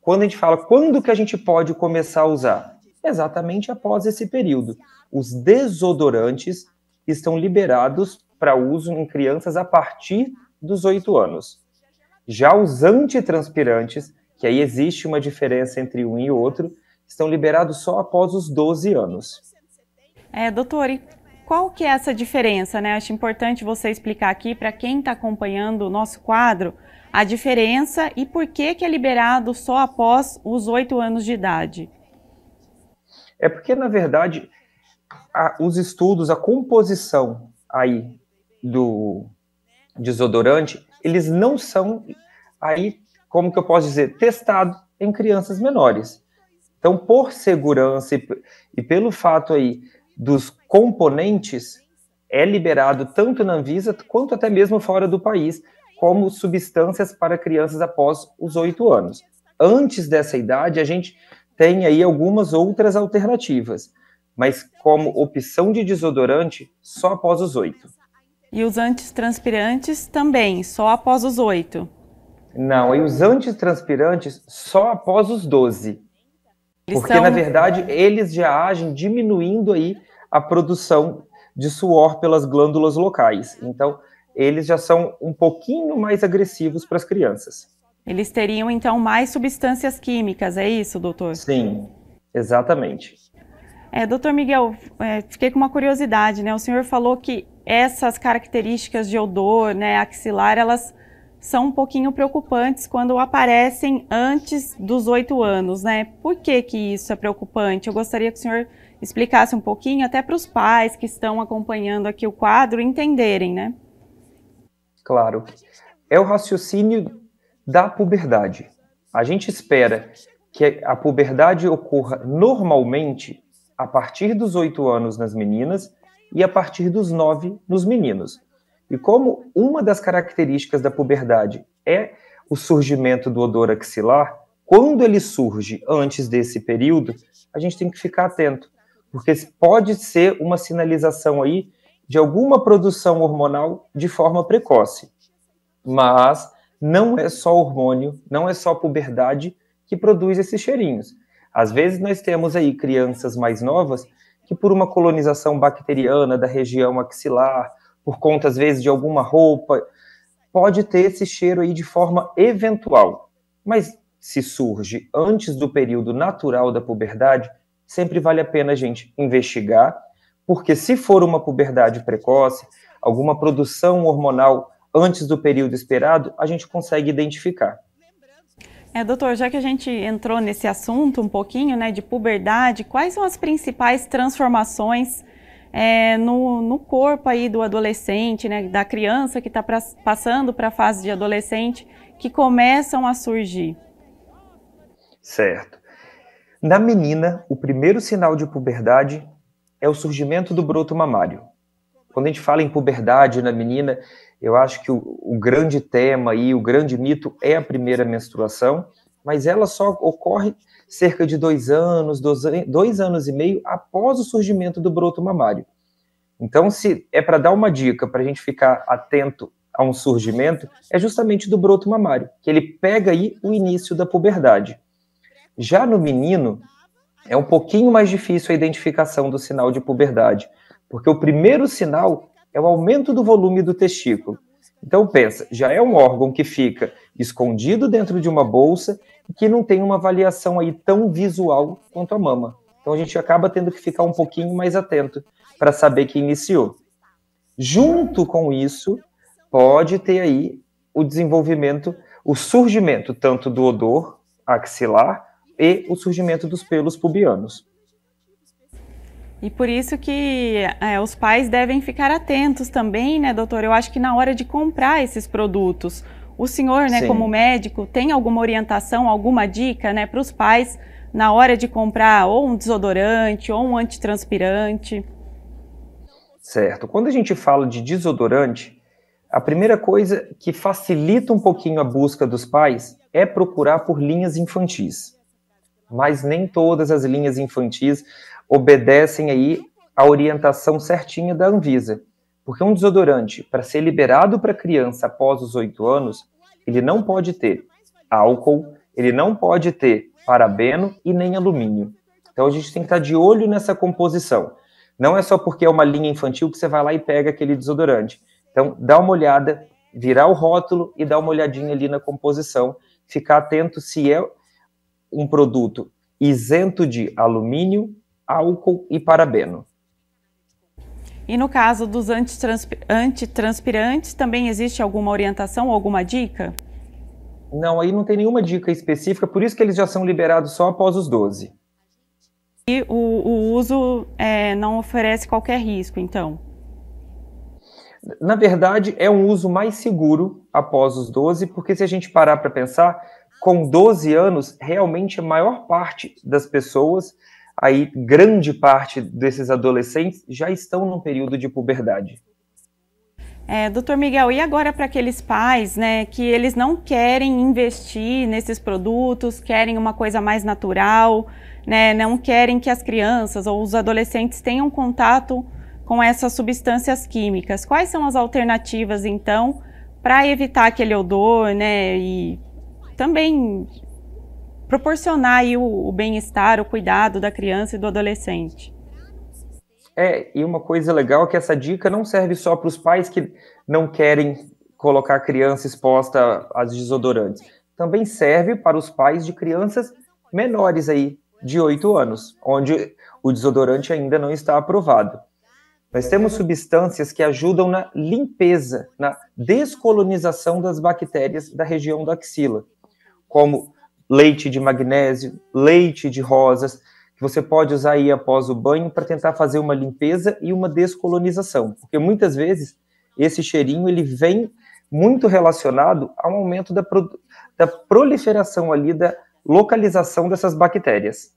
quando a gente fala quando que a gente pode começar a usar, exatamente após esse período. Os desodorantes estão liberados para uso em crianças a partir dos 8 anos. Já os antitranspirantes, que aí existe uma diferença entre um e outro, estão liberados só após os 12 anos. É, doutor, e qual que é essa diferença, né? Acho importante você explicar aqui para quem está acompanhando o nosso quadro a diferença e por que, que é liberado só após os 8 anos de idade. É porque, na verdade, a, os estudos, a composição aí do desodorante, eles não são aí, como que eu posso dizer, testado em crianças menores. Então, por segurança e, e pelo fato aí dos componentes, é liberado tanto na Anvisa quanto até mesmo fora do país, como substâncias para crianças após os oito anos. Antes dessa idade, a gente tem aí algumas outras alternativas, mas como opção de desodorante, só após os oito. E os antitranspirantes também, só após os oito. Não, e os antitranspirantes só após os doze, porque, são... na verdade, eles já agem diminuindo aí a produção de suor pelas glândulas locais. Então, eles já são um pouquinho mais agressivos para as crianças. Eles teriam então mais substâncias químicas, é isso, doutor? Sim, exatamente. É, doutor Miguel, é, fiquei com uma curiosidade, né? O senhor falou que essas características de odor, né, axilar, elas são um pouquinho preocupantes quando aparecem antes dos oito anos, né? Por que que isso é preocupante? Eu gostaria que o senhor explicasse um pouquinho, até para os pais que estão acompanhando aqui o quadro entenderem, né? Claro. É o raciocínio da puberdade. A gente espera que a puberdade ocorra normalmente a partir dos oito anos nas meninas e a partir dos nove nos meninos. E como uma das características da puberdade é o surgimento do odor axilar, quando ele surge antes desse período, a gente tem que ficar atento, porque pode ser uma sinalização aí de alguma produção hormonal de forma precoce. Mas não é só hormônio, não é só puberdade que produz esses cheirinhos. Às vezes nós temos aí crianças mais novas que por uma colonização bacteriana da região axilar, por conta às vezes de alguma roupa, pode ter esse cheiro aí de forma eventual. Mas se surge antes do período natural da puberdade, sempre vale a pena a gente investigar, porque se for uma puberdade precoce, alguma produção hormonal antes do período esperado, a gente consegue identificar. É, doutor, já que a gente entrou nesse assunto um pouquinho, né, de puberdade, quais são as principais transformações é, no, no, corpo aí do adolescente, né, da criança que está passando para a fase de adolescente, que começam a surgir? Certo. Na menina, o primeiro sinal de puberdade é o surgimento do broto mamário. Quando a gente fala em puberdade na menina, eu acho que o, o grande tema e o grande mito é a primeira menstruação, mas ela só ocorre cerca de dois anos, dois, dois anos e meio após o surgimento do broto mamário. Então, se é para dar uma dica para a gente ficar atento a um surgimento, é justamente do broto mamário, que ele pega aí o início da puberdade. Já no menino, é um pouquinho mais difícil a identificação do sinal de puberdade, porque o primeiro sinal é o aumento do volume do testículo. Então pensa, já é um órgão que fica escondido dentro de uma bolsa e que não tem uma avaliação aí tão visual quanto a mama. Então a gente acaba tendo que ficar um pouquinho mais atento para saber que iniciou. Junto com isso, pode ter aí o desenvolvimento, o surgimento tanto do odor axilar e o surgimento dos pelos pubianos. E por isso que é, os pais devem ficar atentos também, né, doutor? Eu acho que na hora de comprar esses produtos, o senhor, né, Sim. como médico, tem alguma orientação, alguma dica, né, para os pais na hora de comprar ou um desodorante ou um antitranspirante? Certo. Quando a gente fala de desodorante, a primeira coisa que facilita um pouquinho a busca dos pais é procurar por linhas infantis. Mas nem todas as linhas infantis obedecem aí a orientação certinha da Anvisa. Porque um desodorante, para ser liberado para criança após os 8 anos, ele não pode ter álcool, ele não pode ter parabeno e nem alumínio. Então a gente tem que estar tá de olho nessa composição. Não é só porque é uma linha infantil que você vai lá e pega aquele desodorante. Então dá uma olhada, virar o rótulo e dá uma olhadinha ali na composição, ficar atento se é um produto isento de alumínio, álcool e parabeno. E no caso dos antitranspirantes, também existe alguma orientação, alguma dica? Não, aí não tem nenhuma dica específica, por isso que eles já são liberados só após os 12. E o, o uso é, não oferece qualquer risco, então? Na verdade, é um uso mais seguro após os 12, porque se a gente parar para pensar, com 12 anos, realmente a maior parte das pessoas aí grande parte desses adolescentes já estão num período de puberdade. É, doutor Miguel, e agora para aqueles pais né, que eles não querem investir nesses produtos, querem uma coisa mais natural, né, não querem que as crianças ou os adolescentes tenham contato com essas substâncias químicas. Quais são as alternativas, então, para evitar aquele odor né, e também proporcionar aí o, o bem-estar, o cuidado da criança e do adolescente. É, e uma coisa legal é que essa dica não serve só para os pais que não querem colocar a criança exposta às desodorantes. Também serve para os pais de crianças menores aí, de 8 anos, onde o desodorante ainda não está aprovado. Nós temos substâncias que ajudam na limpeza, na descolonização das bactérias da região da axila, como leite de magnésio, leite de rosas, que você pode usar aí após o banho para tentar fazer uma limpeza e uma descolonização, porque muitas vezes esse cheirinho ele vem muito relacionado ao aumento da, pro, da proliferação ali da localização dessas bactérias.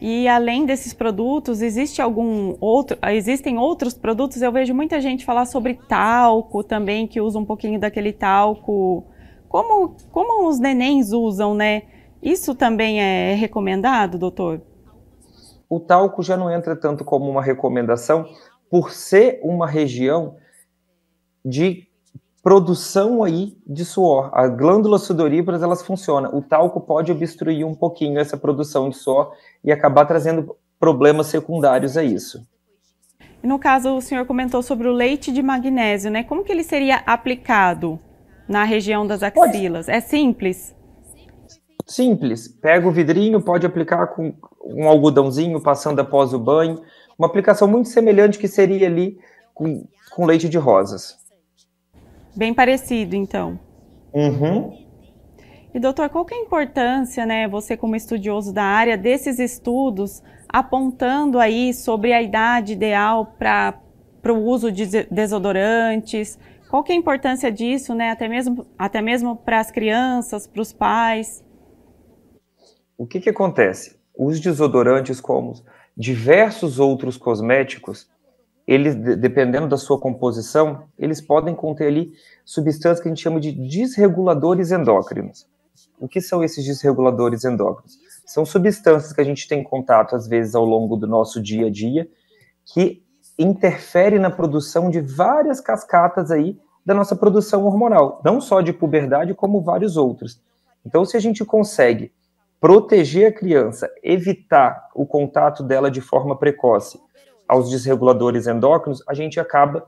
E além desses produtos, existe algum outro, existem outros produtos? Eu vejo muita gente falar sobre talco também, que usa um pouquinho daquele talco como, como os nenéns usam, né? Isso também é recomendado, doutor? O talco já não entra tanto como uma recomendação, por ser uma região de produção aí de suor. As glândulas sudoríparas, elas funcionam. O talco pode obstruir um pouquinho essa produção de suor e acabar trazendo problemas secundários a isso. No caso, o senhor comentou sobre o leite de magnésio, né? Como que ele seria aplicado? na região das axilas. Pode. É simples? Simples. Pega o vidrinho, pode aplicar com um algodãozinho passando após o banho. Uma aplicação muito semelhante que seria ali com, com leite de rosas. Bem parecido, então. Uhum. E doutor, qual que é a importância, né, você como estudioso da área, desses estudos apontando aí sobre a idade ideal para o uso de desodorantes, qual que é a importância disso, né? Até mesmo, até mesmo para as crianças, para os pais. O que, que acontece? Os desodorantes, como diversos outros cosméticos, eles, dependendo da sua composição, eles podem conter ali substâncias que a gente chama de desreguladores endócrinos. O que são esses desreguladores endócrinos? São substâncias que a gente tem contato, às vezes, ao longo do nosso dia a dia, que interfere na produção de várias cascatas aí da nossa produção hormonal, não só de puberdade, como vários outros. Então, se a gente consegue proteger a criança, evitar o contato dela de forma precoce aos desreguladores endócrinos, a gente acaba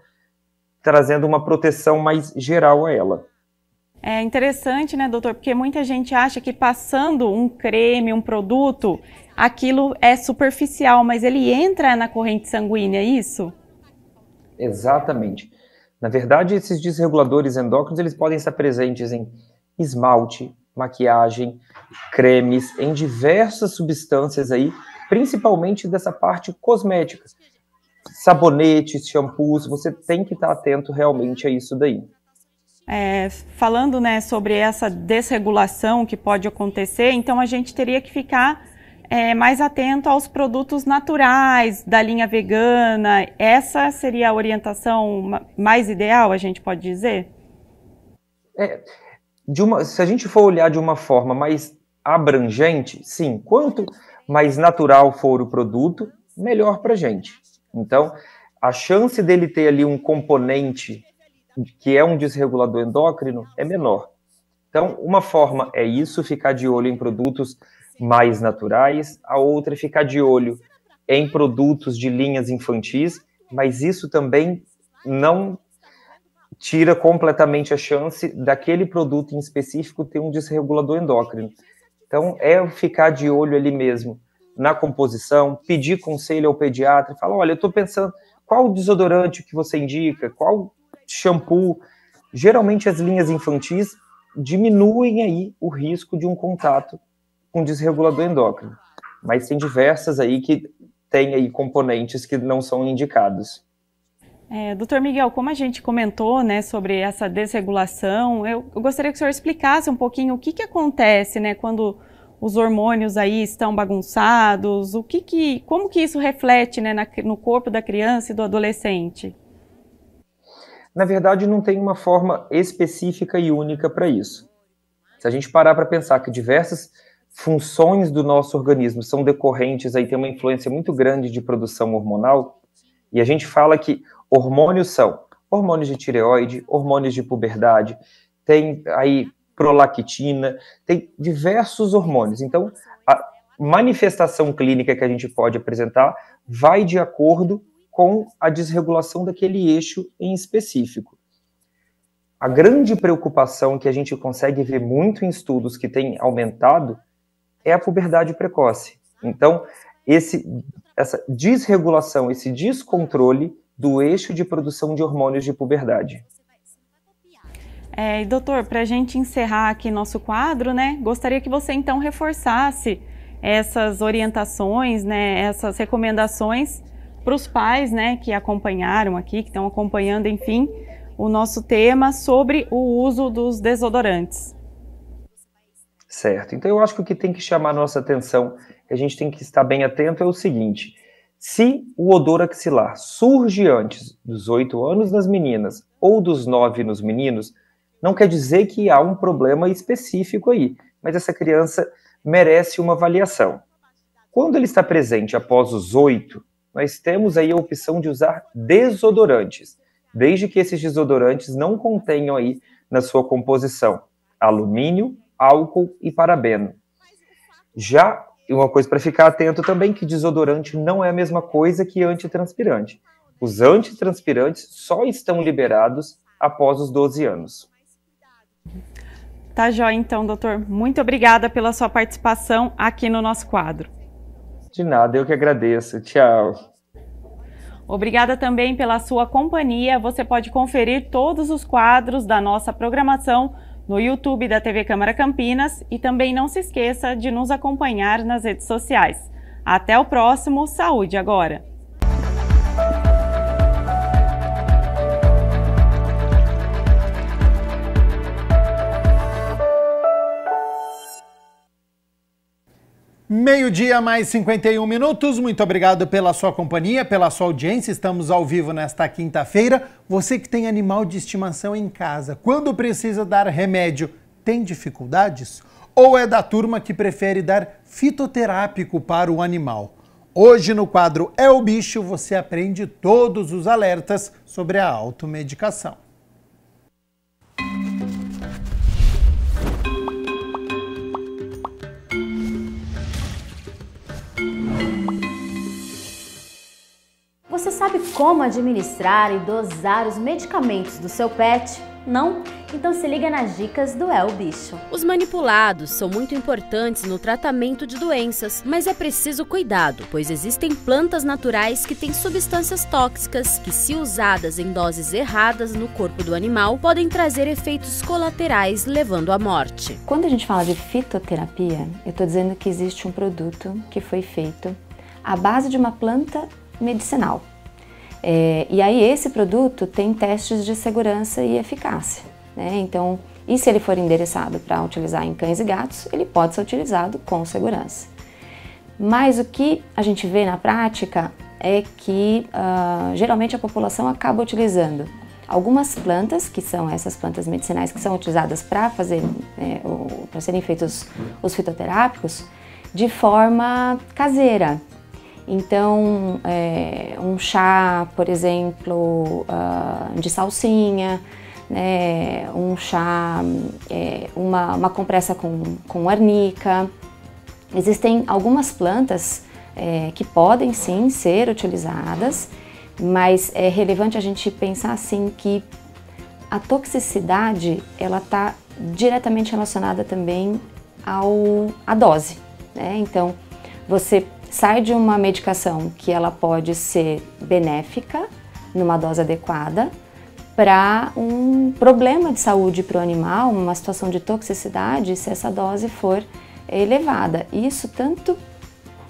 trazendo uma proteção mais geral a ela. É interessante, né, doutor? Porque muita gente acha que passando um creme, um produto, aquilo é superficial, mas ele entra na corrente sanguínea, é isso? Exatamente. Na verdade, esses desreguladores endócrinos, eles podem estar presentes em esmalte, maquiagem, cremes, em diversas substâncias aí, principalmente dessa parte cosmética. Sabonetes, shampoos, você tem que estar atento realmente a isso daí. É, falando né, sobre essa desregulação que pode acontecer, então a gente teria que ficar é, mais atento aos produtos naturais da linha vegana. Essa seria a orientação mais ideal, a gente pode dizer? É, de uma, se a gente for olhar de uma forma mais abrangente, sim, quanto mais natural for o produto, melhor para a gente. Então, a chance dele ter ali um componente que é um desregulador endócrino é menor. Então, uma forma é isso, ficar de olho em produtos mais naturais, a outra é ficar de olho em produtos de linhas infantis, mas isso também não tira completamente a chance daquele produto em específico ter um desregulador endócrino. Então, é ficar de olho ali mesmo na composição, pedir conselho ao pediatra, falar, olha, eu estou pensando qual desodorante que você indica, qual shampoo. Geralmente as linhas infantis diminuem aí o risco de um contato com desregulador endócrino. Mas tem diversas aí que tem aí componentes que não são indicados. É, doutor Miguel, como a gente comentou né, sobre essa desregulação, eu, eu, gostaria que o senhor explicasse um pouquinho o que, que acontece né, quando os hormônios aí estão bagunçados, o que que, como que isso reflete né, na, no corpo da criança e do adolescente? Na verdade, não tem uma forma específica e única para isso. Se a gente parar para pensar que diversas funções do nosso organismo são decorrentes, aí tem uma influência muito grande de produção hormonal, e a gente fala que hormônios são hormônios de tireoide, hormônios de puberdade, tem aí prolactina, tem diversos hormônios. Então, a manifestação clínica que a gente pode apresentar vai de acordo com a desregulação daquele eixo em específico. A grande preocupação que a gente consegue ver muito em estudos que tem aumentado é a puberdade precoce. Então, esse, essa desregulação, esse descontrole do eixo de produção de hormônios de puberdade. É, doutor, para a gente encerrar aqui nosso quadro, né, gostaria que você então reforçasse essas orientações, né, essas recomendações para os pais né, que acompanharam aqui, que estão acompanhando, enfim, o nosso tema sobre o uso dos desodorantes. Certo. Então eu acho que o que tem que chamar nossa atenção, a gente tem que estar bem atento, é o seguinte: se o odor axilar surge antes dos 8 anos nas meninas ou dos 9 nos meninos, não quer dizer que há um problema específico aí, mas essa criança merece uma avaliação. Quando ele está presente após os 8, nós temos aí a opção de usar desodorantes, desde que esses desodorantes não contenham aí na sua composição alumínio álcool e parabeno. Já uma coisa para ficar atento também que desodorante não é a mesma coisa que antitranspirante. Os antitranspirantes só estão liberados após os 12 anos. Tá joia então, doutor. Muito obrigada pela sua participação aqui no nosso quadro. De nada, eu que agradeço. Tchau. Obrigada também pela sua companhia. Você pode conferir todos os quadros da nossa programação no YouTube da TV Câmara Campinas e também não se esqueça de nos acompanhar nas redes sociais. Até o próximo Saúde Agora! Meio-dia, mais 51 minutos. Muito obrigado pela sua companhia, pela sua audiência. Estamos ao vivo nesta quinta-feira. Você que tem animal de estimação em casa, quando precisa dar remédio, tem dificuldades? Ou é da turma que prefere dar fitoterápico para o animal? Hoje, no quadro É o Bicho, você aprende todos os alertas sobre a automedicação. Você sabe como administrar e dosar os medicamentos do seu pet? Não? Então se liga nas dicas do El Bicho. Os manipulados são muito importantes no tratamento de doenças, mas é preciso cuidado, pois existem plantas naturais que têm substâncias tóxicas que, se usadas em doses erradas no corpo do animal, podem trazer efeitos colaterais, levando à morte. Quando a gente fala de fitoterapia, eu estou dizendo que existe um produto que foi feito à base de uma planta medicinal é, e aí esse produto tem testes de segurança e eficácia. Né? Então, e se ele for endereçado para utilizar em cães e gatos, ele pode ser utilizado com segurança. Mas o que a gente vê na prática é que uh, geralmente a população acaba utilizando algumas plantas, que são essas plantas medicinais que são utilizadas para fazer, né, para serem feitos os fitoterápicos, de forma caseira, então, é, um chá, por exemplo, uh, de salsinha, né, um chá, é, uma, uma compressa com, com arnica. Existem algumas plantas é, que podem sim ser utilizadas, mas é relevante a gente pensar assim que a toxicidade ela está diretamente relacionada também ao à dose, né? Então você sai de uma medicação que ela pode ser benéfica, numa dose adequada, para um problema de saúde para o animal, uma situação de toxicidade, se essa dose for elevada. Isso tanto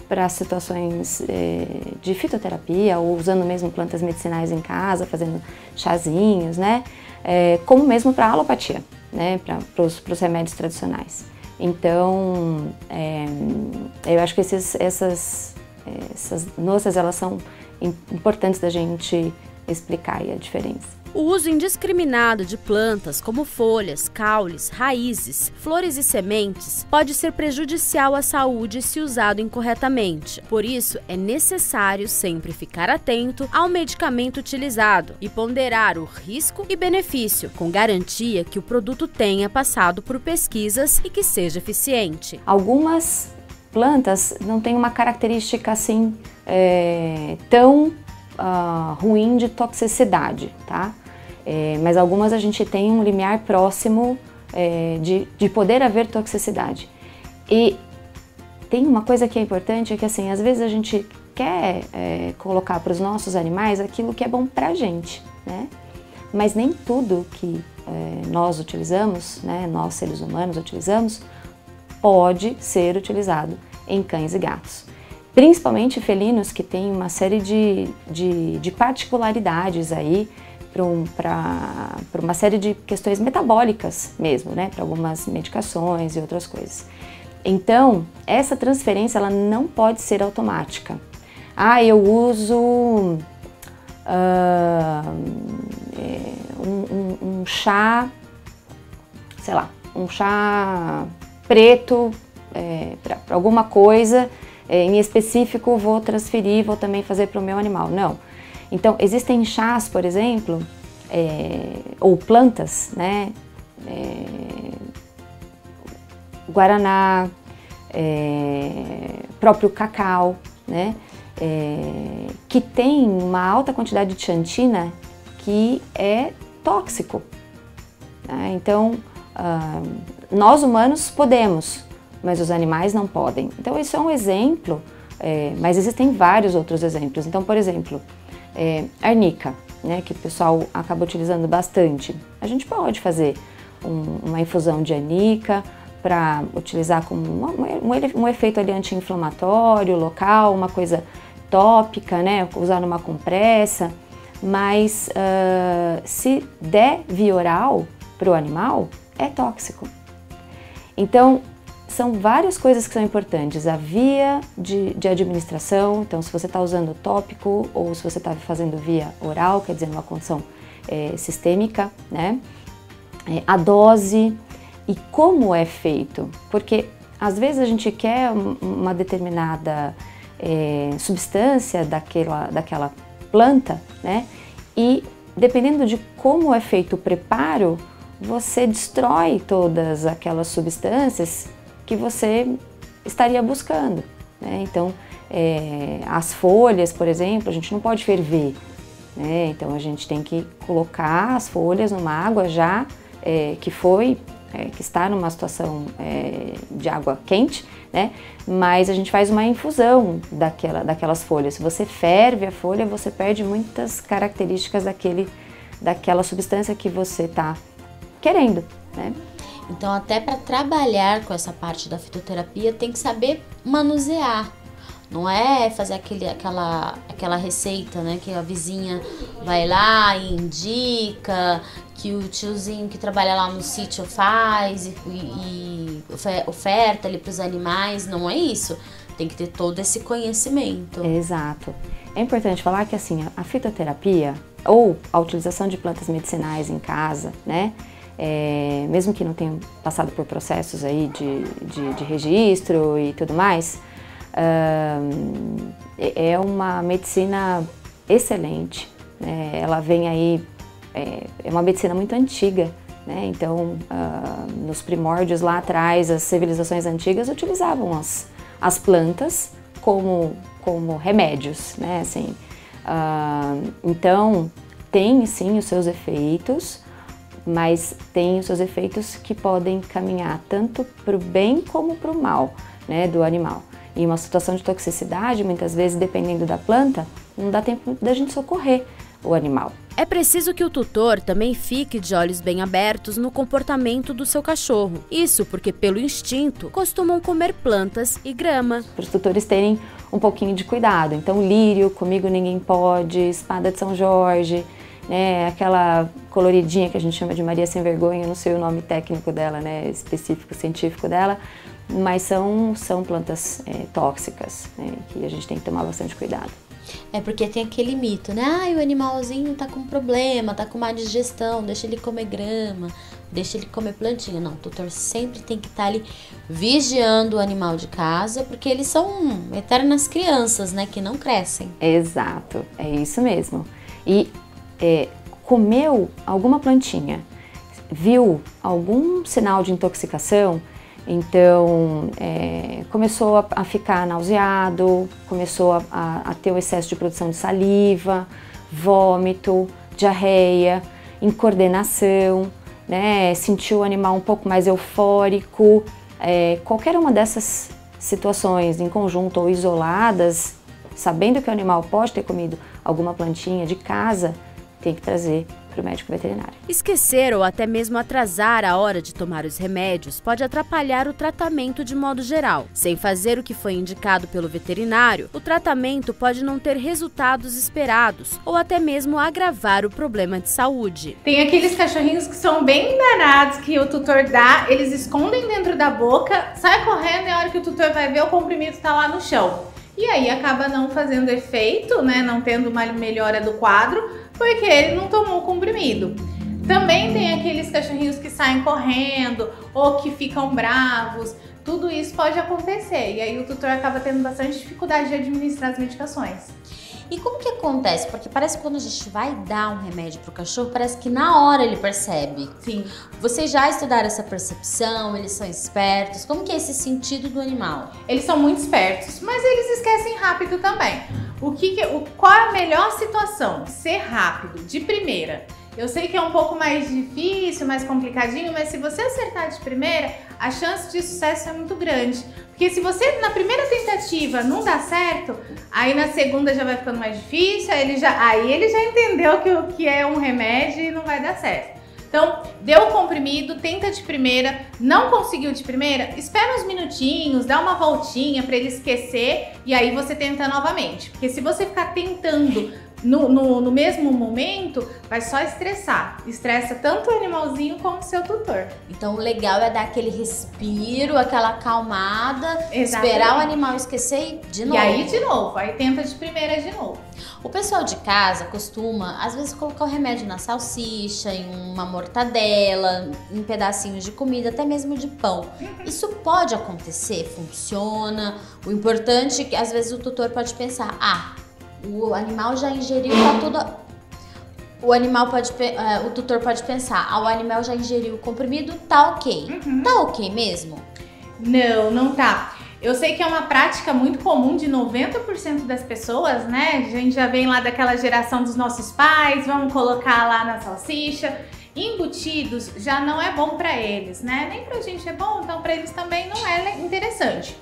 para situações eh, de fitoterapia ou usando mesmo plantas medicinais em casa, fazendo chazinhos, né? Eh, como mesmo para alopatia, né? Para os remédios tradicionais. Então, é, eu acho que esses, essas, é, essas nuances elas são importantes da gente explicar a diferença. O uso indiscriminado de plantas como folhas, caules, raízes, flores e sementes pode ser prejudicial à saúde se usado incorretamente. Por isso, é necessário sempre ficar atento ao medicamento utilizado e ponderar o risco e benefício, com garantia que o produto tenha passado por pesquisas e que seja eficiente. Algumas plantas não têm uma característica assim é, tão uh, ruim de toxicidade, tá? É, mas algumas a gente tem um limiar próximo é, de, de poder haver toxicidade. E tem uma coisa que é importante, é que assim, às vezes a gente quer é, colocar para os nossos animais aquilo que é bom para a gente, né? Mas nem tudo que é, nós utilizamos, né, nós seres humanos utilizamos, pode ser utilizado em cães e gatos. Principalmente felinos que têm uma série de, de, de particularidades aí para um, uma série de questões metabólicas mesmo, né? Para algumas medicações e outras coisas. Então, essa transferência ela não pode ser automática. Ah, eu uso uh, um, um, um chá, sei lá, um chá preto é, para alguma coisa é, em específico vou transferir, vou também fazer para o meu animal. Não, então, existem chás, por exemplo, é, ou plantas, né? É, guaraná, é, próprio cacau, né? É, que tem uma alta quantidade de xantina que é tóxico. Né? Então, uh, nós humanos podemos, mas os animais não podem. Então, isso é um exemplo, é, mas existem vários outros exemplos. Então, por exemplo, é, arnica, né, que o pessoal acaba utilizando bastante. A gente pode fazer um, uma infusão de arnica para utilizar como um, um, um efeito ali anti-inflamatório local, uma coisa tópica, né, usar numa compressa, mas uh, se der via oral para o animal, é tóxico. Então, são várias coisas que são importantes. A via de, de administração, então se você está usando tópico ou se você está fazendo via oral, quer dizer, numa condição é, sistêmica, né? É, a dose e como é feito, porque às vezes a gente quer uma determinada é, substância daquela, daquela planta, né? E dependendo de como é feito o preparo, você destrói todas aquelas substâncias que você estaria buscando. Né? Então, é, as folhas, por exemplo, a gente não pode ferver. Né? Então, a gente tem que colocar as folhas numa água já é, que foi, é, que está numa situação é, de água quente, né? mas a gente faz uma infusão daquela, daquelas folhas. Se você ferve a folha, você perde muitas características daquele, daquela substância que você está querendo. Né? Então, até para trabalhar com essa parte da fitoterapia, tem que saber manusear. Não é fazer aquele, aquela, aquela receita, né? Que a vizinha vai lá e indica, que o tiozinho que trabalha lá no sítio faz e, e oferta ali para os animais. Não é isso. Tem que ter todo esse conhecimento. Exato. É importante falar que assim, a fitoterapia ou a utilização de plantas medicinais em casa, né? é, mesmo que não tenha passado por processos aí de, de, de registro e tudo mais, uh, é uma medicina excelente. Né? Ela vem aí, é, é, uma medicina muito antiga, né? então uh, nos primórdios lá atrás, as civilizações antigas utilizavam as, as plantas como, como remédios, né? assim, uh, então tem sim os seus efeitos, mas tem os seus efeitos que podem caminhar tanto para o bem como para o mal né, do animal. E uma situação de toxicidade, muitas vezes, dependendo da planta, não dá tempo da gente socorrer o animal. É preciso que o tutor também fique de olhos bem abertos no comportamento do seu cachorro. Isso porque, pelo instinto, costumam comer plantas e grama. Para os tutores terem um pouquinho de cuidado. Então, lírio, comigo ninguém pode, espada de São Jorge, né? Aquela coloridinha que a gente chama de Maria Sem Vergonha, não sei o nome técnico dela, né? Específico, científico dela, mas são, são plantas é, tóxicas, né? Que a gente tem que tomar bastante cuidado. É porque tem aquele mito, né? Ah, o animalzinho tá com problema, tá com má digestão, deixa ele comer grama, deixa ele comer plantinha. Não, o tutor sempre tem que estar tá ali vigiando o animal de casa, porque eles são eternas crianças, né? Que não crescem. Exato, é isso mesmo. E é, comeu alguma plantinha, viu algum sinal de intoxicação, então é, começou a, a, ficar nauseado, começou a, a, a ter o excesso de produção de saliva, vômito, diarreia, incoordenação, né? sentiu o animal um pouco mais eufórico. É, qualquer uma dessas situações em conjunto ou isoladas, sabendo que o animal pode ter comido alguma plantinha de casa, tem que trazer para o médico veterinário. Esquecer ou até mesmo atrasar a hora de tomar os remédios pode atrapalhar o tratamento de modo geral. Sem fazer o que foi indicado pelo veterinário, o tratamento pode não ter resultados esperados ou até mesmo agravar o problema de saúde. Tem aqueles cachorrinhos que são bem enganados que o tutor dá, eles escondem dentro da boca, sai correndo e a hora que o tutor vai ver o comprimido está lá no chão. E aí acaba não fazendo efeito, né? Não tendo uma melhora do quadro, porque ele não tomou o comprimido. Também tem aqueles cachorrinhos que saem correndo ou que ficam bravos. Tudo isso pode acontecer e aí o tutor acaba tendo bastante dificuldade de administrar as medicações. E como que acontece? Porque parece que quando a gente vai dar um remédio pro cachorro, parece que na hora ele percebe. Sim. Vocês já estudaram essa percepção? Eles são espertos? Como que é esse sentido do animal? Eles são muito espertos, mas eles esquecem rápido também. O que, que o, qual é a melhor situação? Ser rápido, de primeira. Eu sei que é um pouco mais difícil, mais complicadinho, mas se você acertar de primeira, a chance de sucesso é muito grande. Porque se você na primeira tentativa não dá certo, aí na segunda já vai ficando mais difícil, aí ele já, aí ele já entendeu que o que é um remédio e não vai dar certo. Então, deu o comprimido, tenta de primeira, não conseguiu de primeira, espera uns minutinhos, dá uma voltinha para ele esquecer e aí você tenta novamente. Porque se você ficar tentando no, no, no, mesmo momento, vai só estressar. Estressa tanto o animalzinho como o seu tutor. Então, o legal é dar aquele respiro, aquela acalmada, Exatamente. esperar o animal esquecer e de novo. E aí, de novo, aí tenta de primeira de novo. O pessoal de casa costuma, às vezes, colocar o remédio na salsicha, em uma mortadela, em pedacinhos de comida, até mesmo de pão. Uhum. Isso pode acontecer? Funciona? O importante é que, às vezes, o tutor pode pensar, ah, o animal já ingeriu tá tudo O animal pode. Uh, o tutor pode pensar, ah, o animal já ingeriu o comprimido, tá ok. Uhum. Tá ok mesmo? Não, não tá. Eu sei que é uma prática muito comum de 90% das pessoas, né? A gente já vem lá daquela geração dos nossos pais, vamos colocar lá na salsicha. Embutidos já não é bom para eles, né? Nem pra gente é bom, então para eles também não é interessante.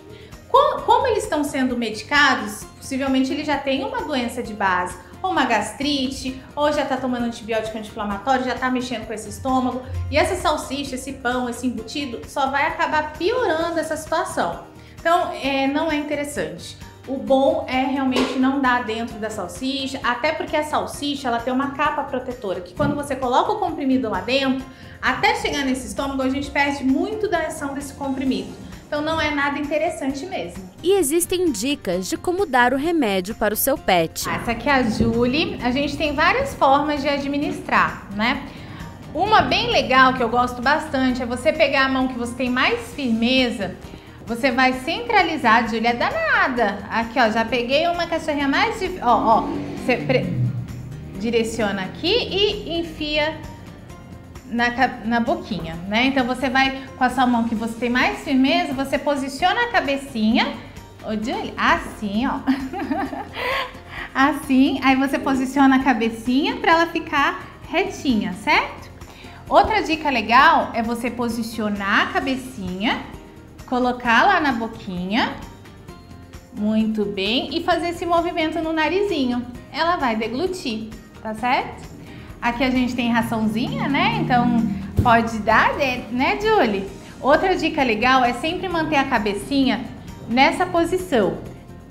Como, como eles estão sendo medicados, possivelmente ele já tem uma doença de base, ou uma gastrite, ou já está tomando antibiótico anti-inflamatório, já está mexendo com esse estômago. E essa salsicha, esse pão, esse embutido só vai acabar piorando essa situação. Então, é, não é interessante. O bom é realmente não dar dentro da salsicha, até porque a salsicha ela tem uma capa protetora que quando você coloca o comprimido lá dentro, até chegar nesse estômago a gente perde muito da ação desse comprimido. Então não é nada interessante mesmo. E existem dicas de como dar o remédio para o seu pet. Essa aqui é a Julie. A gente tem várias formas de administrar, né? Uma bem legal que eu gosto bastante é você pegar a mão que você tem mais firmeza. Você vai centralizar, Júlia, danada. Aqui, ó, já peguei uma cachorrinha mais difícil. Ó, ó, você pre... direciona aqui e enfia na, na boquinha, né? Então você vai com a sua mão que você tem mais firmeza, você posiciona a cabecinha, assim, ó. assim, aí você posiciona a cabecinha para ela ficar retinha, certo? Outra dica legal é você posicionar a cabecinha, colocar lá na boquinha, muito bem, e fazer esse movimento no narizinho. Ela vai deglutir, tá certo? Aqui a gente tem raçãozinha, né? Então pode dar, né, né, Julie? Outra dica legal é sempre manter a cabecinha nessa posição,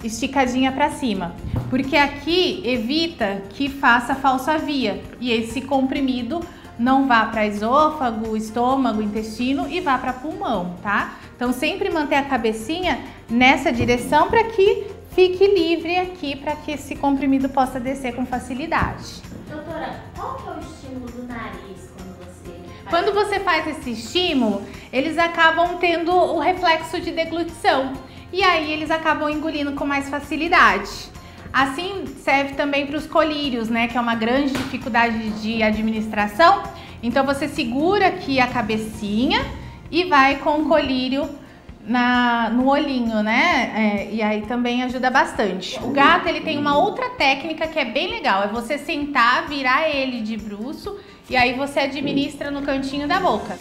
esticadinha para cima, porque aqui evita que faça falsa via e esse comprimido não vá para esôfago, estômago, intestino e vá para pulmão, tá? Então sempre manter a cabecinha nessa direção para que fique livre aqui para que esse comprimido possa descer com facilidade. Doutora, qual que é o estímulo do nariz quando você faz? Quando você faz esse estímulo, eles acabam tendo o reflexo de deglutição. E aí eles acabam engolindo com mais facilidade. Assim serve também para os colírios, né? Que é uma grande dificuldade de administração. Então você segura aqui a cabecinha e vai com o colírio na, no olhinho, né? É, e aí também ajuda bastante. O gato ele tem uma outra técnica que é bem legal, é você sentar, virar ele de bruço e aí você administra no cantinho da boca.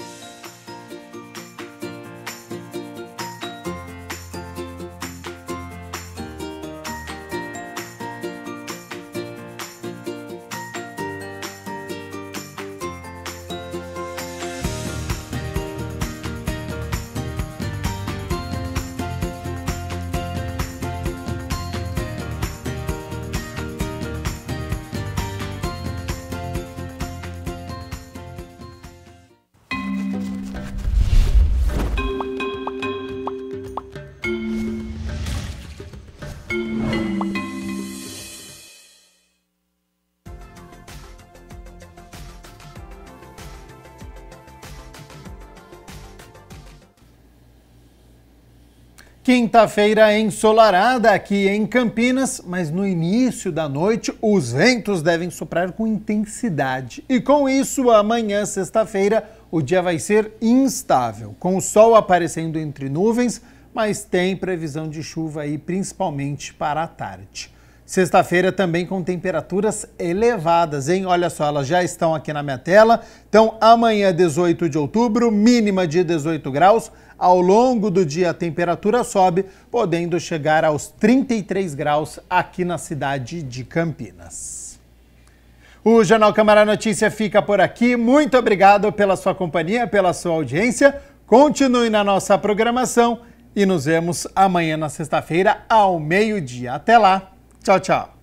Quinta-feira ensolarada aqui em Campinas, mas no início da noite os ventos devem soprar com intensidade. E com isso, amanhã, sexta-feira, o dia vai ser instável, com o sol aparecendo entre nuvens, mas tem previsão de chuva aí principalmente para a tarde. Sexta-feira também com temperaturas elevadas, hein? Olha só, elas já estão aqui na minha tela. Então, amanhã, 18 de outubro, mínima de 18 graus. Ao longo do dia, a temperatura sobe, podendo chegar aos 33 graus aqui na cidade de Campinas. O Jornal Câmara Notícia fica por aqui. Muito obrigado pela sua companhia, pela sua audiência. Continue na nossa programação e nos vemos amanhã, na sexta-feira, ao meio-dia. Até lá! Tchau, tchau.